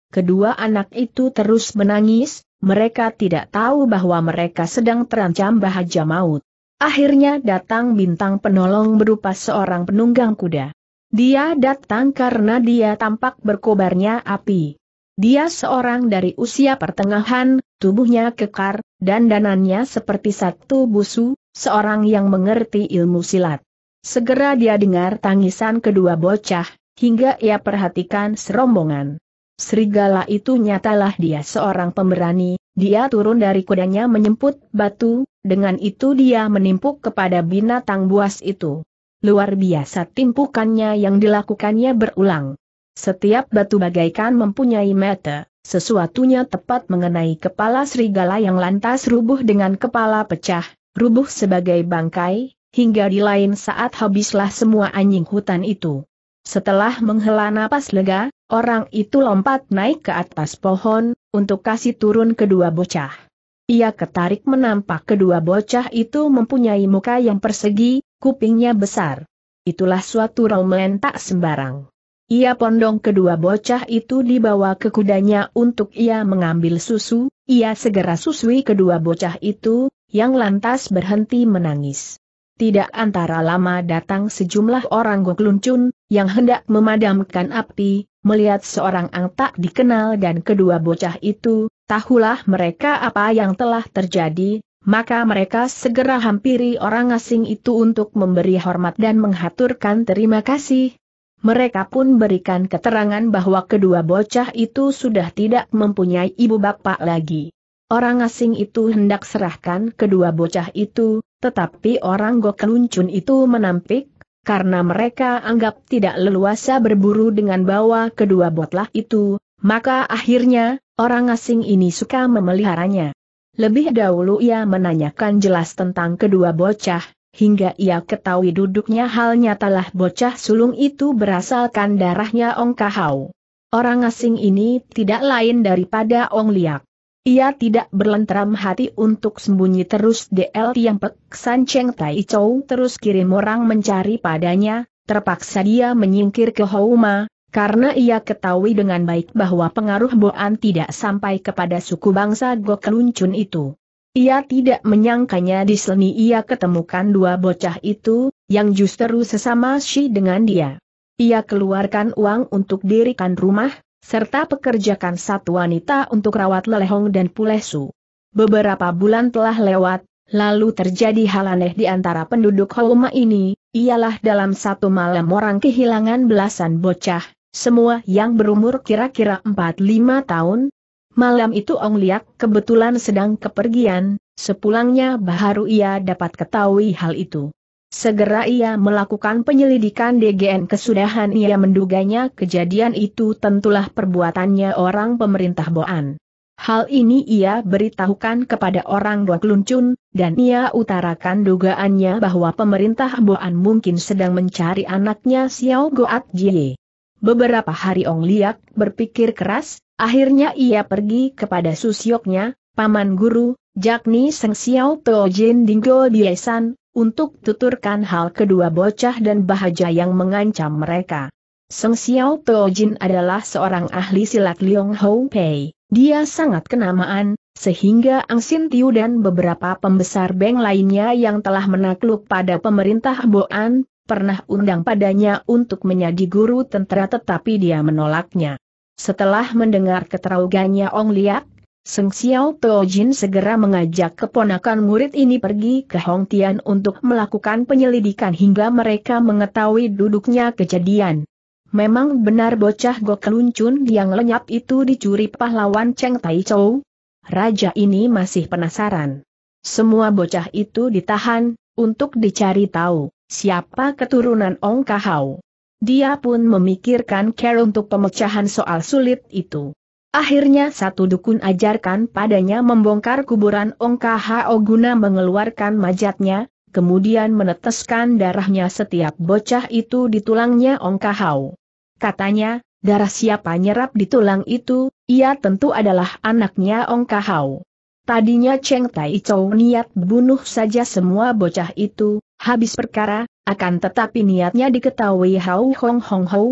Kedua anak itu terus menangis, mereka tidak tahu bahwa mereka sedang terancam bahaya maut. Akhirnya datang bintang penolong berupa seorang penunggang kuda. Dia datang karena dia tampak berkobarnya api. Dia seorang dari usia pertengahan, tubuhnya kekar, dan dandanannya seperti satu busu, seorang yang mengerti ilmu silat. Segera dia dengar tangisan kedua bocah, hingga ia perhatikan serombongan. Serigala itu nyatalah dia seorang pemberani, dia turun dari kudanya menyemput batu, dengan itu dia menimpuk kepada binatang buas itu. Luar biasa timpukannya yang dilakukannya berulang. Setiap batu bagaikan mempunyai mata. Sesuatunya tepat mengenai kepala serigala yang lantas rubuh dengan kepala pecah, rubuh sebagai bangkai, hingga di lain saat habislah semua anjing hutan itu. Setelah menghela napas lega, orang itu lompat naik ke atas pohon, untuk kasih turun kedua bocah. Ia ketarik menampak kedua bocah itu mempunyai muka yang persegi, kupingnya besar. Itulah suatu romen tak sembarang. Ia pondong kedua bocah itu dibawa ke kudanya untuk ia mengambil susu, ia segera susui kedua bocah itu, yang lantas berhenti menangis. Tidak antara lama datang sejumlah orang gokluncun, yang hendak memadamkan api, melihat seorang ang tak dikenal dan kedua bocah itu, tahulah mereka apa yang telah terjadi, maka mereka segera hampiri orang asing itu untuk memberi hormat dan menghaturkan terima kasih, mereka pun berikan keterangan bahwa kedua bocah itu sudah tidak mempunyai ibu bapak lagi. Orang asing itu hendak serahkan kedua bocah itu, tetapi orang Gokeluncun itu menampik, karena mereka anggap tidak leluasa berburu dengan bawa kedua botlah itu, maka akhirnya, orang asing ini suka memeliharanya. Lebih dahulu ia menanyakan jelas tentang kedua bocah, hingga ia ketahui duduknya halnya telah bocah sulung itu berasalkan darahnya Ong Kahau. Orang asing ini tidak lain daripada Ong Liak. Ia tidak berlentram hati untuk sembunyi terus DL Tiang Pek San Cheng Tai Chou terus kirim orang mencari padanya, terpaksa dia menyingkir ke Houma, karena ia ketahui dengan baik bahwa pengaruh Boan tidak sampai kepada suku bangsa gokeluncun itu. Ia tidak menyangkanya di sini ia ketemukan dua bocah itu, yang justru sesama si dengan dia. Ia keluarkan uang untuk dirikan rumah, serta pekerjakan satu wanita untuk rawat lelehong dan pulesu. Beberapa bulan telah lewat, lalu terjadi hal aneh di antara penduduk Houma ini, ialah dalam satu malam orang kehilangan belasan bocah, semua yang berumur kira-kira 4-5 tahun, Malam itu Ong Liak kebetulan sedang kepergian, sepulangnya baru ia dapat ketahui hal itu. Segera ia melakukan penyelidikan DGN kesudahan ia menduganya kejadian itu tentulah perbuatannya orang pemerintah Boan. Hal ini ia beritahukan kepada orang dua Kluncun, dan ia utarakan dugaannya bahwa pemerintah Boan mungkin sedang mencari anaknya Xiao Goat Jie. Beberapa hari Ong Liak berpikir keras, Akhirnya ia pergi kepada susyoknya, paman guru, Jakni Seng Xiao Teo Jin Dinggo Diesan, untuk tuturkan hal kedua bocah dan bahaja yang mengancam mereka. Seng Xiao Teo Jin adalah seorang ahli silat Liong Hou Pei, dia sangat kenamaan, sehingga Ang Sin Tiu dan beberapa pembesar bank lainnya yang telah menakluk pada pemerintah Boan, pernah undang padanya untuk menjadi guru tentara tetapi dia menolaknya. Setelah mendengar keterauganya Ong Liak, Seng Xiao Jin segera mengajak keponakan murid ini pergi ke Hong Tian untuk melakukan penyelidikan hingga mereka mengetahui duduknya kejadian. Memang benar bocah Go Keluncun yang lenyap itu dicuri pahlawan Cheng Tai Chou? Raja ini masih penasaran. Semua bocah itu ditahan, untuk dicari tahu, siapa keturunan Ong Kahau dia pun memikirkan care untuk pemecahan soal sulit itu. Akhirnya satu dukun ajarkan padanya membongkar kuburan Ongka Oguna guna mengeluarkan majatnya, kemudian meneteskan darahnya setiap bocah itu di tulangnya Ongka Katanya, darah siapa nyerap di tulang itu, ia tentu adalah anaknya Ongka Tadinya Cheng Tai Chou niat bunuh saja semua bocah itu, habis perkara, akan tetapi niatnya diketahui Hau Hong Hong Hou.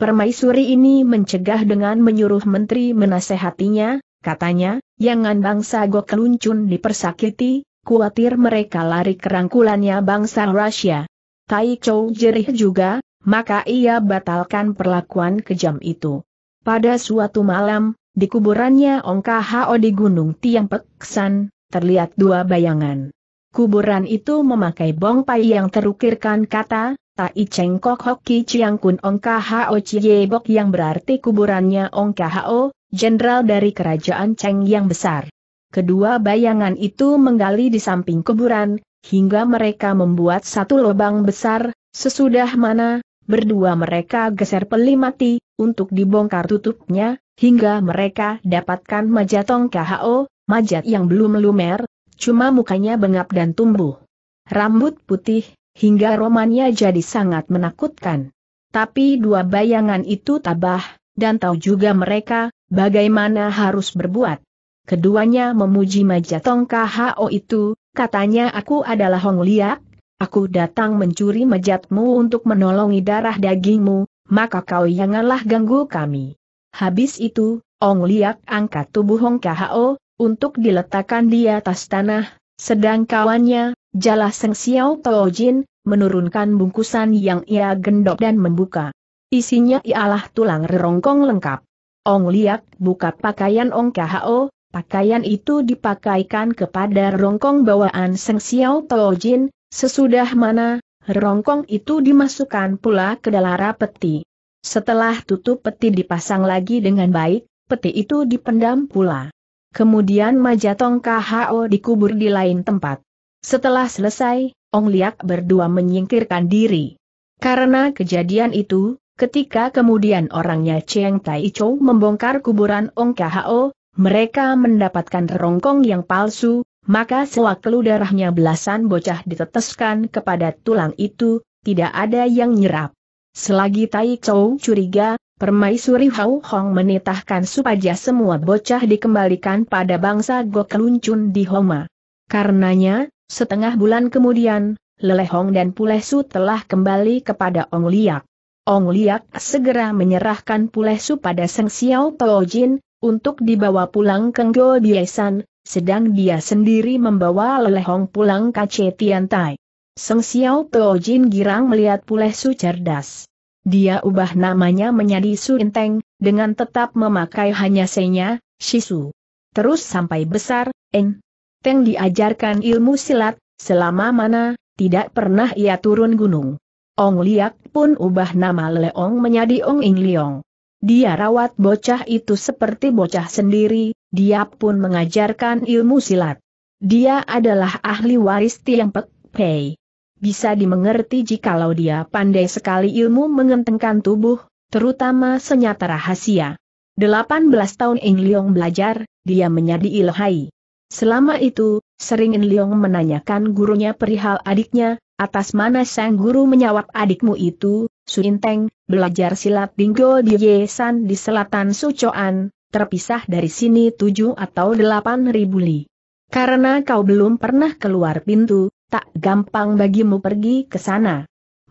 Permaisuri ini mencegah dengan menyuruh menteri menasehatinya, katanya, jangan bangsa Gokeluncun dipersakiti, khawatir mereka lari kerangkulannya bangsa Rusia. Tai Chou jerih juga, maka ia batalkan perlakuan kejam itu. Pada suatu malam, di kuburannya Ong Khao di Gunung Tiang Peksan, terlihat dua bayangan. Kuburan itu memakai bongpai yang terukirkan kata, Tai Cheng Kok Hok Ki Chiang Kun Ong Khao Chie Bok yang berarti kuburannya Ong Khao, jenderal dari kerajaan Cheng yang besar. Kedua bayangan itu menggali di samping kuburan, hingga mereka membuat satu lubang besar, sesudah mana, berdua mereka geser peli mati, untuk dibongkar tutupnya, hingga mereka dapatkan majatong KHO, majat yang belum lumer, cuma mukanya bengap dan tumbuh. Rambut putih, hingga romannya jadi sangat menakutkan. Tapi dua bayangan itu tabah, dan tahu juga mereka, bagaimana harus berbuat. Keduanya memuji Majatong KHO itu, katanya aku adalah Hong Liak, aku datang mencuri majatmu untuk menolongi darah dagingmu, maka kau janganlah ganggu kami. Habis itu, Ong Liak angkat tubuh Hong Kho untuk diletakkan di atas tanah, sedang kawannya, Jala Seng Xiao Tao Jin, menurunkan bungkusan yang ia gendok dan membuka. Isinya ialah tulang rerongkong lengkap. Ong Liak buka pakaian Ong Kho. pakaian itu dipakaikan kepada rongkong bawaan Seng Xiao Tao Jin, sesudah mana, rongkong itu dimasukkan pula ke dalam peti. Setelah tutup peti dipasang lagi dengan baik, peti itu dipendam pula. Kemudian Majatong KHO dikubur di lain tempat. Setelah selesai, Ong Liak berdua menyingkirkan diri. Karena kejadian itu, ketika kemudian orangnya Cheng Tai Chou membongkar kuburan Ong KHO, mereka mendapatkan rongkong yang palsu, maka sewaktu darahnya belasan bocah diteteskan kepada tulang itu, tidak ada yang nyerap. Selagi Tai Chou curiga, Permaisuri Hau Hong menitahkan supaya semua bocah dikembalikan pada bangsa Gokeluncun di Homa. Karenanya, setengah bulan kemudian, lele Hong dan Pulesu telah kembali kepada Ong Liak. Ong Liak segera menyerahkan Pulesu pada Seng Xiao Tao Jin, untuk dibawa pulang ke Go Biesan, sedang dia sendiri membawa lele Hong pulang ke Chetian Tai. Seng Xiao Teo Jin girang melihat Puleh Su cerdas. Dia ubah namanya menjadi Su Inteng, dengan tetap memakai hanya senya, Shisu. Terus sampai besar, Eng. Teng diajarkan ilmu silat, selama mana, tidak pernah ia turun gunung. Ong Liak pun ubah nama Leong menjadi Ong Ing Liong. Dia rawat bocah itu seperti bocah sendiri, dia pun mengajarkan ilmu silat. Dia adalah ahli waris Tiang Pek Pei. Bisa dimengerti jikalau dia pandai sekali ilmu mengentengkan tubuh, terutama senyata rahasia. 18 tahun In Leong belajar, dia menjadi ilhai. Selama itu, sering In Leong menanyakan gurunya perihal adiknya, atas mana sang guru menyawab adikmu itu, Suinteng, belajar silat dinggo di Yesan di selatan Sucoan, terpisah dari sini tujuh atau delapan ribu li. Karena kau belum pernah keluar pintu, tak gampang bagimu pergi ke sana.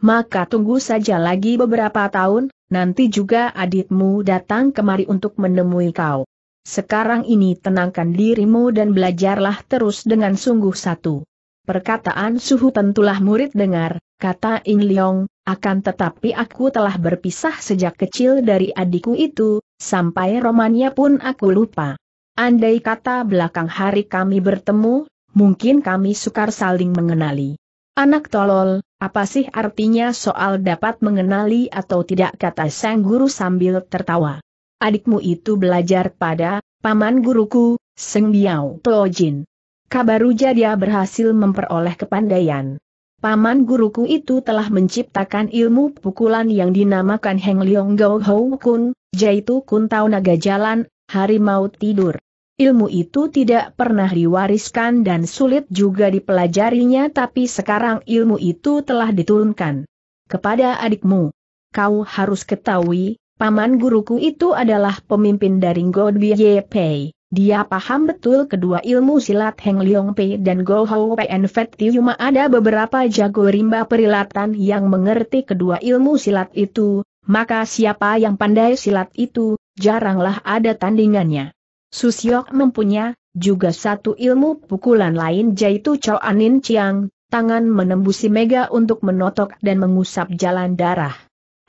Maka tunggu saja lagi beberapa tahun, nanti juga adikmu datang kemari untuk menemui kau. Sekarang ini tenangkan dirimu dan belajarlah terus dengan sungguh satu. Perkataan suhu tentulah murid dengar, kata In Leong, akan tetapi aku telah berpisah sejak kecil dari adikku itu, sampai romannya pun aku lupa. Andai kata belakang hari kami bertemu, mungkin kami sukar saling mengenali. Anak tolol, apa sih artinya soal dapat mengenali atau tidak kata sang guru sambil tertawa. Adikmu itu belajar pada, paman guruku, Seng Biao Tojin. Kabaruja dia berhasil memperoleh kepandaian. Paman guruku itu telah menciptakan ilmu pukulan yang dinamakan Heng liong Gou Hou Kun, yaitu Kun Tau Naga Jalan, Harimau Tidur. Ilmu itu tidak pernah diwariskan dan sulit juga dipelajarinya tapi sekarang ilmu itu telah diturunkan kepada adikmu. Kau harus ketahui, paman guruku itu adalah pemimpin dari Godby Pei. Dia paham betul kedua ilmu silat Heng Leong Pei dan Go Hou Pen Fet Cuma ada beberapa jago rimba perilatan yang mengerti kedua ilmu silat itu, maka siapa yang pandai silat itu, jaranglah ada tandingannya. Susyok mempunyai juga satu ilmu pukulan lain yaitu Anin Chiang, tangan menembusi mega untuk menotok dan mengusap jalan darah.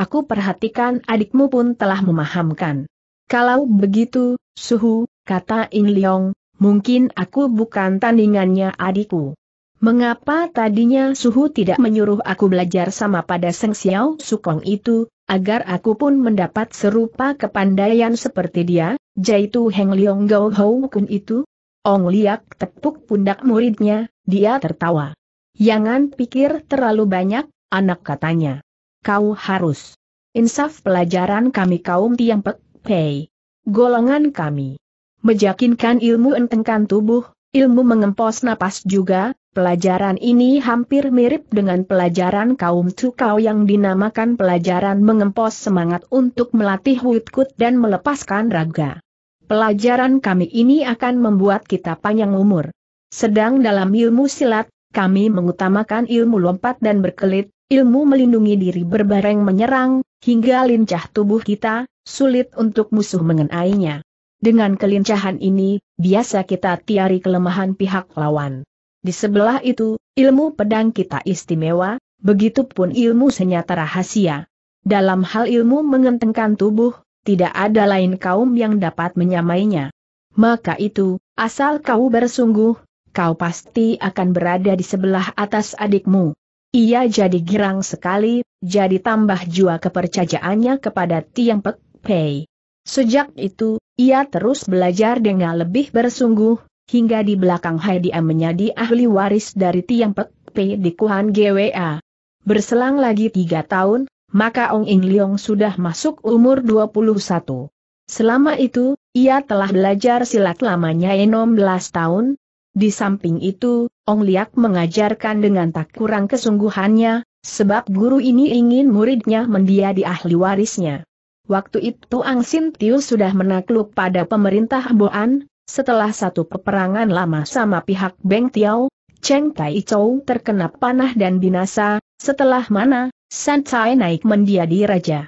Aku perhatikan adikmu pun telah memahamkan. Kalau begitu, suhu, kata In Leong, mungkin aku bukan tandingannya adikku. Mengapa tadinya suhu tidak menyuruh aku belajar sama pada Seng Xiao Sukong itu, agar aku pun mendapat serupa kepandaian seperti dia? Jaitu Heng Liong Gao Hou Kun itu? Ong Liak tepuk pundak muridnya, dia tertawa. Jangan pikir terlalu banyak, anak katanya. Kau harus insaf pelajaran kami kaum Tiang Pek Pei. Golongan kami. Mejakinkan ilmu entengkan tubuh, ilmu mengempos napas juga, pelajaran ini hampir mirip dengan pelajaran kaum Tukau yang dinamakan pelajaran mengempos semangat untuk melatih wutkut dan melepaskan raga. Pelajaran kami ini akan membuat kita panjang umur. Sedang dalam ilmu silat, kami mengutamakan ilmu lompat dan berkelit, ilmu melindungi diri berbareng menyerang, hingga lincah tubuh kita, sulit untuk musuh mengenainya. Dengan kelincahan ini, biasa kita tiari kelemahan pihak lawan. Di sebelah itu, ilmu pedang kita istimewa, begitupun ilmu senyata rahasia. Dalam hal ilmu mengentengkan tubuh, tidak ada lain kaum yang dapat menyamainya. Maka itu, asal kau bersungguh, kau pasti akan berada di sebelah atas adikmu. Ia jadi girang sekali, jadi tambah jua kepercayaannya kepada Tiang Pek Pei. Sejak itu, ia terus belajar dengan lebih bersungguh, hingga di belakang Hai dia menjadi ahli waris dari Tiang Pek Pei di Kuhan GWA. Berselang lagi tiga tahun, maka Ong Ing Leong sudah masuk umur 21. Selama itu, ia telah belajar silat lamanya 16 tahun. Di samping itu, Ong Liak mengajarkan dengan tak kurang kesungguhannya, sebab guru ini ingin muridnya menjadi ahli warisnya. Waktu itu Ang Sin Tiu sudah menakluk pada pemerintah Boan, setelah satu peperangan lama sama pihak Beng Tiao, Cheng Tai Chou terkena panah dan binasa, setelah mana, Sancai naik menjadi raja.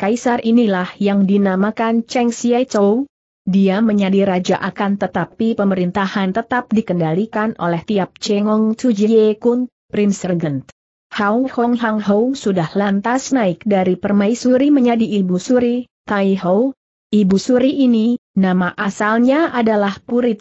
Kaisar inilah yang dinamakan Cheng Xiai Chou. Dia menjadi raja akan tetapi pemerintahan tetap dikendalikan oleh tiap Chengong Jie Kun, Prince Regent. Hao Hong Hang sudah lantas naik dari permaisuri menjadi ibu suri, Tai Hou. Ibu suri ini, nama asalnya adalah Purit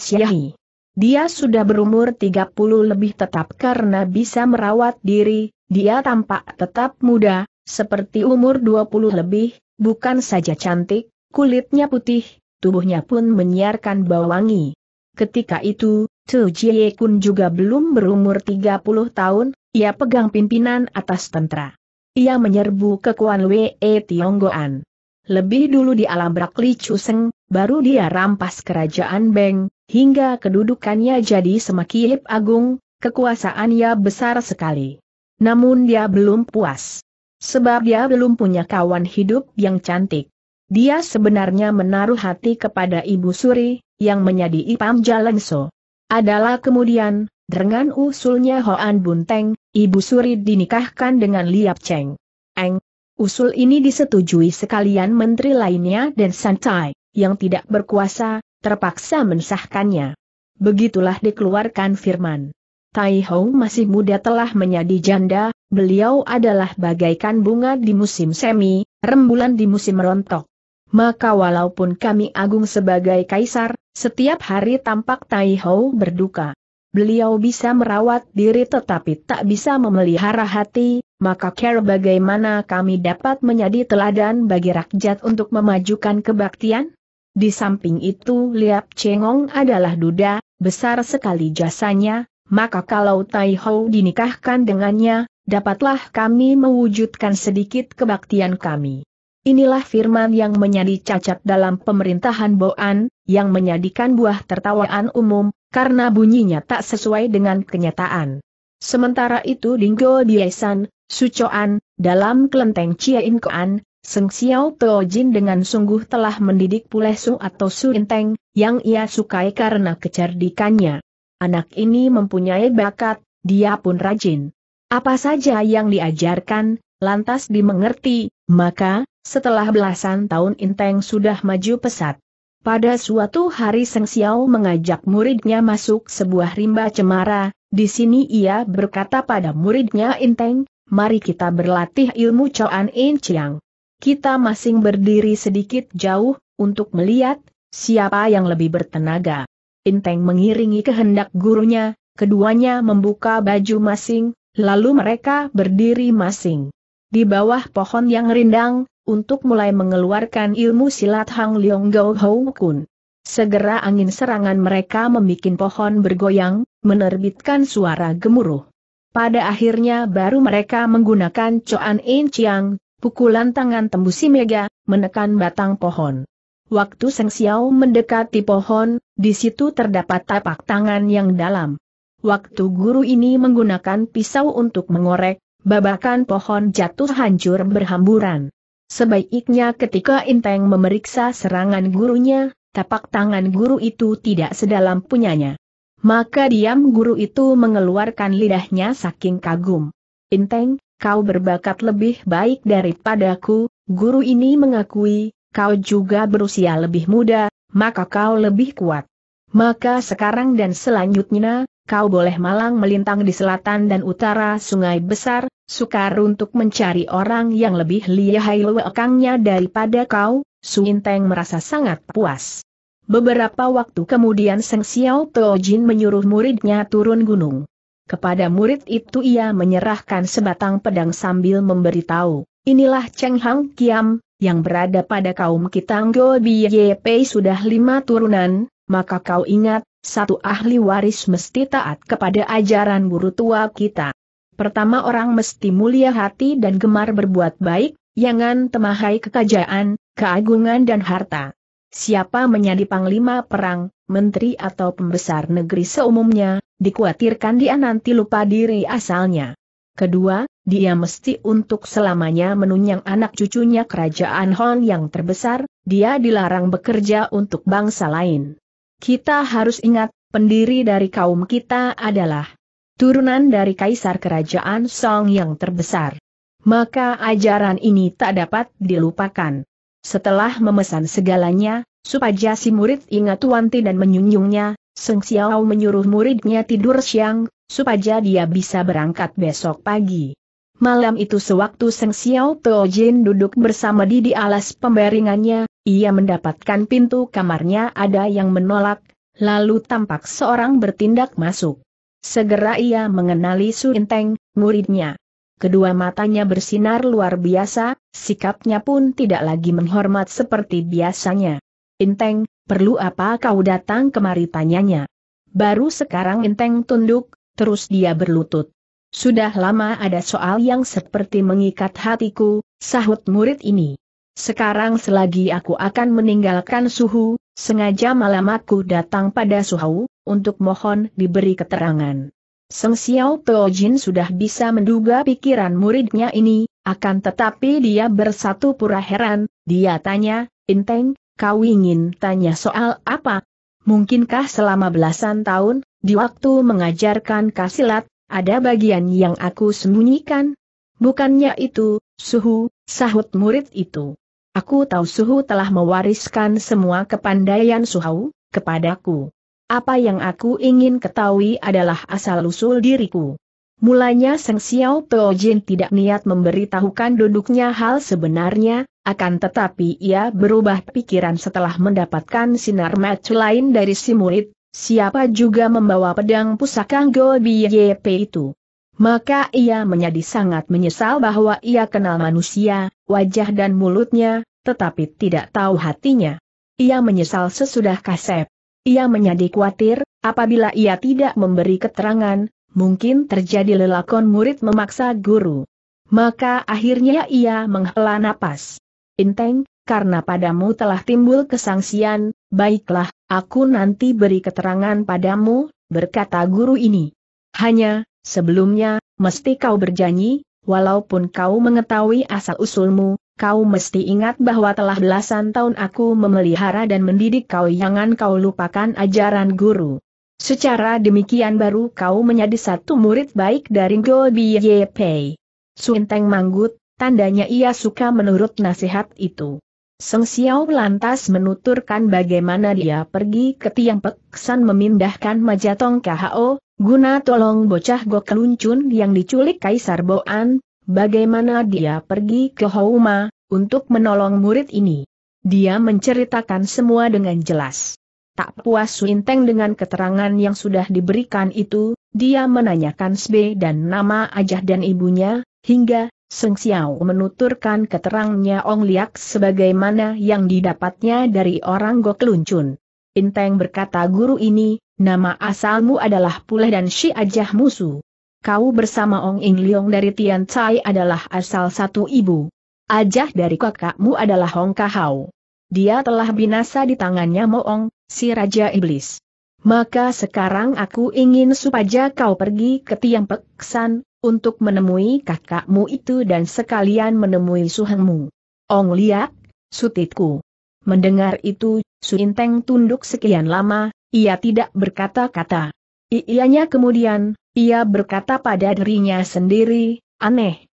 Dia sudah berumur 30 lebih tetap karena bisa merawat diri, dia tampak tetap muda, seperti umur 20 lebih, bukan saja cantik, kulitnya putih, tubuhnya pun menyiarkan bau wangi. Ketika itu, Tu Jie Kun juga belum berumur 30 tahun, ia pegang pimpinan atas tentara. Ia menyerbu ke Kuan Wei Tionggoan. Lebih dulu di alam Brak Chuseng, baru dia rampas kerajaan Beng, hingga kedudukannya jadi semakin agung, kekuasaannya besar sekali. Namun dia belum puas. Sebab dia belum punya kawan hidup yang cantik. Dia sebenarnya menaruh hati kepada Ibu Suri, yang menjadi Ipam Jalengso. Adalah kemudian, dengan usulnya Hoan Bunteng, Ibu Suri dinikahkan dengan Liap Cheng. Eng. Usul ini disetujui sekalian menteri lainnya dan Santai, yang tidak berkuasa, terpaksa mensahkannya. Begitulah dikeluarkan firman. Tai Ho masih muda telah menjadi janda, beliau adalah bagaikan bunga di musim semi, rembulan di musim rontok. Maka walaupun kami agung sebagai kaisar, setiap hari tampak Tai Ho berduka. Beliau bisa merawat diri tetapi tak bisa memelihara hati, maka care bagaimana kami dapat menjadi teladan bagi rakyat untuk memajukan kebaktian? Di samping itu Liap Cengong adalah duda, besar sekali jasanya, maka kalau Tai Ho dinikahkan dengannya, dapatlah kami mewujudkan sedikit kebaktian kami. Inilah firman yang menjadi cacat dalam pemerintahan Boan, yang menyadikan buah tertawaan umum, karena bunyinya tak sesuai dengan kenyataan. Sementara itu Dinggo Diesan, Sucoan, dalam kelenteng Chia Inkoan, Seng Xiao Tojin dengan sungguh telah mendidik Pule Pulesu atau Surinteng, yang ia sukai karena kecerdikannya. Anak ini mempunyai bakat, dia pun rajin. Apa saja yang diajarkan, lantas dimengerti, maka, setelah belasan tahun Inteng sudah maju pesat. Pada suatu hari Seng Xiao mengajak muridnya masuk sebuah rimba cemara, di sini ia berkata pada muridnya Inteng, mari kita berlatih ilmu Choan In Chiang. Kita masing berdiri sedikit jauh, untuk melihat, siapa yang lebih bertenaga. Inteng mengiringi kehendak gurunya, keduanya membuka baju masing, lalu mereka berdiri masing. Di bawah pohon yang rindang, untuk mulai mengeluarkan ilmu silat Hang Leong Gou Hou Kun. Segera angin serangan mereka membuat pohon bergoyang, menerbitkan suara gemuruh. Pada akhirnya baru mereka menggunakan Coan In Chiang, pukulan tangan tembusi mega, menekan batang pohon. Waktu Seng Xiao mendekati pohon, di situ terdapat tapak tangan yang dalam. Waktu guru ini menggunakan pisau untuk mengorek, babakan pohon jatuh hancur berhamburan. Sebaiknya ketika Inteng memeriksa serangan gurunya, tapak tangan guru itu tidak sedalam punyanya. Maka diam guru itu mengeluarkan lidahnya saking kagum. Inteng, kau berbakat lebih baik daripadaku, guru ini mengakui, kau juga berusia lebih muda, maka kau lebih kuat. Maka sekarang dan selanjutnya, kau boleh malang melintang di selatan dan utara sungai besar, sukar untuk mencari orang yang lebih lihai lewekangnya daripada kau, Suinteng merasa sangat puas. Beberapa waktu kemudian Seng Xiao Tojin menyuruh muridnya turun gunung. Kepada murid itu ia menyerahkan sebatang pedang sambil memberitahu, inilah Cheng Hang Kiam, yang berada pada kaum Kitanggo BYP sudah lima turunan, maka kau ingat, satu ahli waris mesti taat kepada ajaran guru tua kita. Pertama orang mesti mulia hati dan gemar berbuat baik, jangan temahai kekajaan, keagungan dan harta. Siapa menjadi panglima perang, menteri atau pembesar negeri seumumnya, dikhawatirkan dia nanti lupa diri asalnya. Kedua, dia mesti untuk selamanya menunjang anak cucunya kerajaan Hon yang terbesar, dia dilarang bekerja untuk bangsa lain. Kita harus ingat, pendiri dari kaum kita adalah turunan dari kaisar kerajaan Song yang terbesar. Maka ajaran ini tak dapat dilupakan. Setelah memesan segalanya, supaya si murid ingat wanti dan menyunjungnya, Seng Xiao menyuruh muridnya tidur siang, supaya dia bisa berangkat besok pagi. Malam itu sewaktu Seng Xiao Teo Jin duduk bersama di di alas pembaringannya, ia mendapatkan pintu kamarnya ada yang menolak, lalu tampak seorang bertindak masuk. Segera ia mengenali Su Inteng, muridnya. Kedua matanya bersinar luar biasa, sikapnya pun tidak lagi menghormat seperti biasanya. Inteng, perlu apa kau datang kemari tanyanya? Baru sekarang Inteng tunduk, terus dia berlutut. Sudah lama ada soal yang seperti mengikat hatiku, sahut murid ini. Sekarang selagi aku akan meninggalkan suhu, sengaja malam aku datang pada suhu, untuk mohon diberi keterangan. Seng Xiao Jin sudah bisa menduga pikiran muridnya ini, akan tetapi dia bersatu pura heran, dia tanya, Inteng, kau ingin tanya soal apa? Mungkinkah selama belasan tahun, di waktu mengajarkan kasilat, ada bagian yang aku sembunyikan. Bukannya itu, suhu, sahut murid itu. Aku tahu suhu telah mewariskan semua kepandaian suhu, kepadaku. Apa yang aku ingin ketahui adalah asal-usul diriku. Mulanya Seng Xiao Teo Jin tidak niat memberitahukan duduknya hal sebenarnya, akan tetapi ia berubah pikiran setelah mendapatkan sinar mata lain dari si murid, Siapa juga membawa pedang pusaka YP itu? Maka ia menjadi sangat menyesal bahwa ia kenal manusia, wajah dan mulutnya, tetapi tidak tahu hatinya. Ia menyesal sesudah kasep. Ia menjadi khawatir, apabila ia tidak memberi keterangan, mungkin terjadi lelakon murid memaksa guru. Maka akhirnya ia menghela napas. Inteng, karena padamu telah timbul kesangsian, baiklah, Aku nanti beri keterangan padamu, berkata guru ini. Hanya, sebelumnya, mesti kau berjanji, walaupun kau mengetahui asal-usulmu, kau mesti ingat bahwa telah belasan tahun aku memelihara dan mendidik kau jangan kau lupakan ajaran guru. Secara demikian baru kau menjadi satu murid baik dari Go Biye Pei. Suinteng manggut, tandanya ia suka menurut nasihat itu. Seng Xiao lantas menuturkan bagaimana dia pergi ke Tiang Peksan memindahkan Majatong KHO, guna tolong bocah gokeluncun keluncun yang diculik Kaisar Boan, bagaimana dia pergi ke Houma, untuk menolong murid ini. Dia menceritakan semua dengan jelas. Tak puas Suinteng dengan keterangan yang sudah diberikan itu, dia menanyakan Sbe dan nama ajah dan ibunya, hingga Seng Xiao menuturkan keterangnya Ong Liak sebagaimana yang didapatnya dari orang Gok Luncun. Inteng berkata guru ini, nama asalmu adalah Puleh dan si Ajah Musu. Kau bersama Ong Ing Liong dari Tian Cai adalah asal satu ibu. Ajah dari kakakmu adalah Hong Kahau. Dia telah binasa di tangannya Moong, si Raja Iblis. Maka sekarang aku ingin supaya kau pergi ke Tiang Peksan, untuk menemui kakakmu itu dan sekalian menemui suhengmu. Ong liak, sutitku. Mendengar itu, Suinteng tunduk sekian lama, ia tidak berkata-kata. Ianya kemudian, ia berkata pada dirinya sendiri, aneh.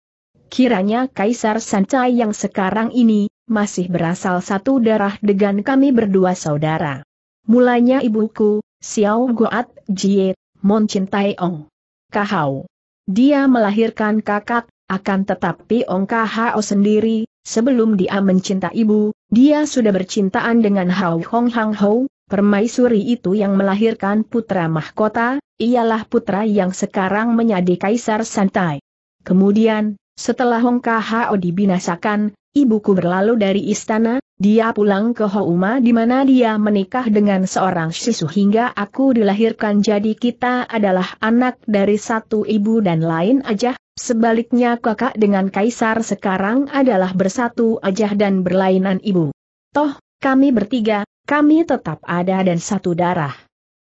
Kiranya Kaisar Sancai yang sekarang ini, masih berasal satu darah dengan kami berdua saudara. Mulanya ibuku, Xiao Goat Jie, Mon Cintai Ong. Kahau. Dia melahirkan kakak, akan tetapi Ong Kahao sendiri, sebelum dia mencinta ibu, dia sudah bercintaan dengan Hao Hong Hang Ho, permaisuri itu yang melahirkan putra mahkota, ialah putra yang sekarang menjadi Kaisar Santai. Kemudian, setelah Hong Kahao dibinasakan, ibuku berlalu dari istana, dia pulang ke Houma di mana dia menikah dengan seorang sisu hingga aku dilahirkan jadi kita adalah anak dari satu ibu dan lain aja. sebaliknya kakak dengan kaisar sekarang adalah bersatu aja dan berlainan ibu. Toh, kami bertiga, kami tetap ada dan satu darah.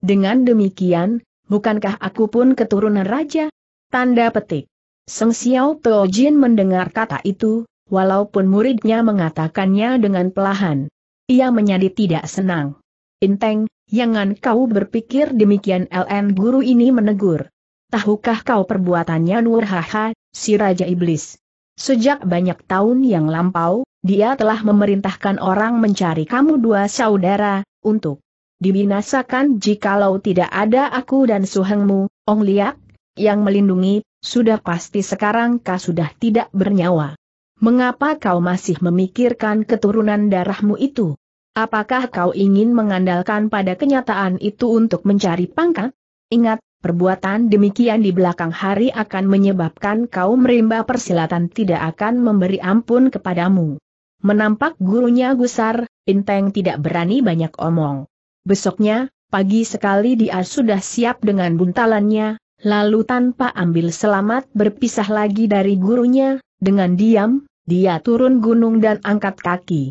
Dengan demikian, bukankah aku pun keturunan raja? Tanda petik. Seng Xiao Jin mendengar kata itu, walaupun muridnya mengatakannya dengan pelahan. Ia menjadi tidak senang. Inteng, jangan kau berpikir demikian LN guru ini menegur. Tahukah kau perbuatannya Nurhaha, si Raja Iblis? Sejak banyak tahun yang lampau, dia telah memerintahkan orang mencari kamu dua saudara, untuk dibinasakan jikalau tidak ada aku dan suhengmu, Ong Liak, yang melindungi, sudah pasti sekarang kau sudah tidak bernyawa. Mengapa kau masih memikirkan keturunan darahmu itu? Apakah kau ingin mengandalkan pada kenyataan itu untuk mencari pangkat? Ingat, perbuatan demikian di belakang hari akan menyebabkan kau merimba persilatan tidak akan memberi ampun kepadamu. Menampak gurunya gusar, Inteng tidak berani banyak omong. Besoknya, pagi sekali dia sudah siap dengan buntalannya, lalu tanpa ambil selamat berpisah lagi dari gurunya, dengan diam, dia turun gunung dan angkat kaki.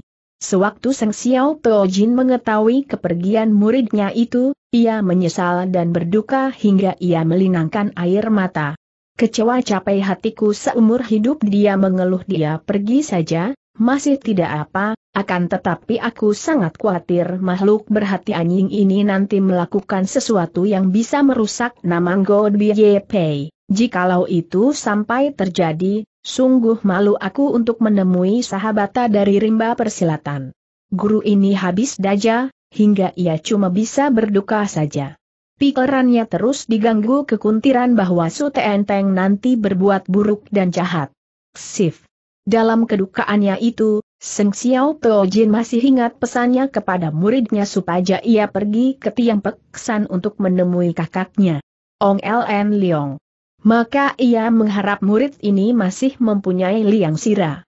Sewaktu Seng Xiao Jin mengetahui kepergian muridnya itu, ia menyesal dan berduka hingga ia melinangkan air mata. Kecewa capai hatiku seumur hidup dia mengeluh dia pergi saja, masih tidak apa, akan tetapi aku sangat khawatir makhluk berhati anjing ini nanti melakukan sesuatu yang bisa merusak nama God Ye Pei. Jikalau itu sampai terjadi, Sungguh malu aku untuk menemui sahabata dari rimba persilatan. Guru ini habis daja, hingga ia cuma bisa berduka saja. Pikirannya terus diganggu kekuntiran bahwa Su Enteng nanti berbuat buruk dan jahat. Sif. Dalam kedukaannya itu, Seng Xiao Teo Jin masih ingat pesannya kepada muridnya supaya ia pergi ke Tiang Peksan untuk menemui kakaknya. Ong Ln Leong. Maka ia mengharap murid ini masih mempunyai liang sira.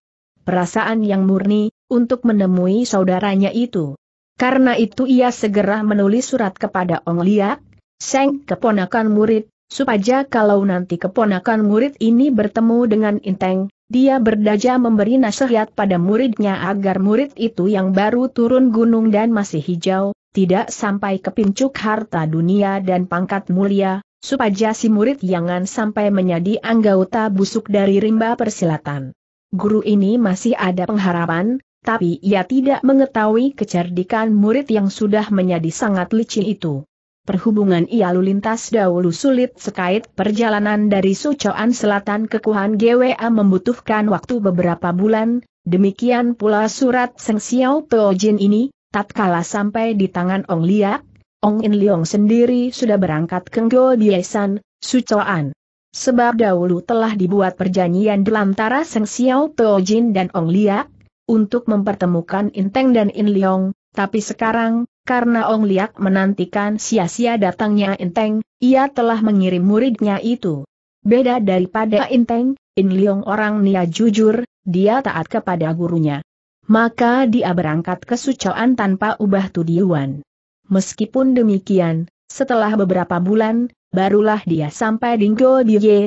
Perasaan yang murni, untuk menemui saudaranya itu. Karena itu ia segera menulis surat kepada Ong Liak, Seng keponakan murid, supaya kalau nanti keponakan murid ini bertemu dengan Inteng, dia berdaja memberi nasihat pada muridnya agar murid itu yang baru turun gunung dan masih hijau, tidak sampai kepincuk harta dunia dan pangkat mulia, supaya si murid jangan sampai menjadi anggota busuk dari rimba persilatan. Guru ini masih ada pengharapan, tapi ia tidak mengetahui kecerdikan murid yang sudah menjadi sangat licin itu. Perhubungan ia lalu dahulu sulit sekait perjalanan dari Sucoan Selatan ke Kuhan GWA membutuhkan waktu beberapa bulan, demikian pula surat Seng Xiao Peojin ini, tatkala sampai di tangan Ong Liak, Ong In Leong sendiri sudah berangkat ke Ngo Biesan, Sucoan. Sebab dahulu telah dibuat perjanjian di lantara Seng Xiao Teo Jin dan Ong Liak, untuk mempertemukan Inteng dan In Leong, tapi sekarang, karena Ong Liak menantikan sia-sia datangnya Inteng, ia telah mengirim muridnya itu. Beda daripada Inteng, In Leong orang nia jujur, dia taat kepada gurunya. Maka dia berangkat ke Sucoan tanpa ubah tujuan. Meskipun demikian, setelah beberapa bulan, barulah dia sampai di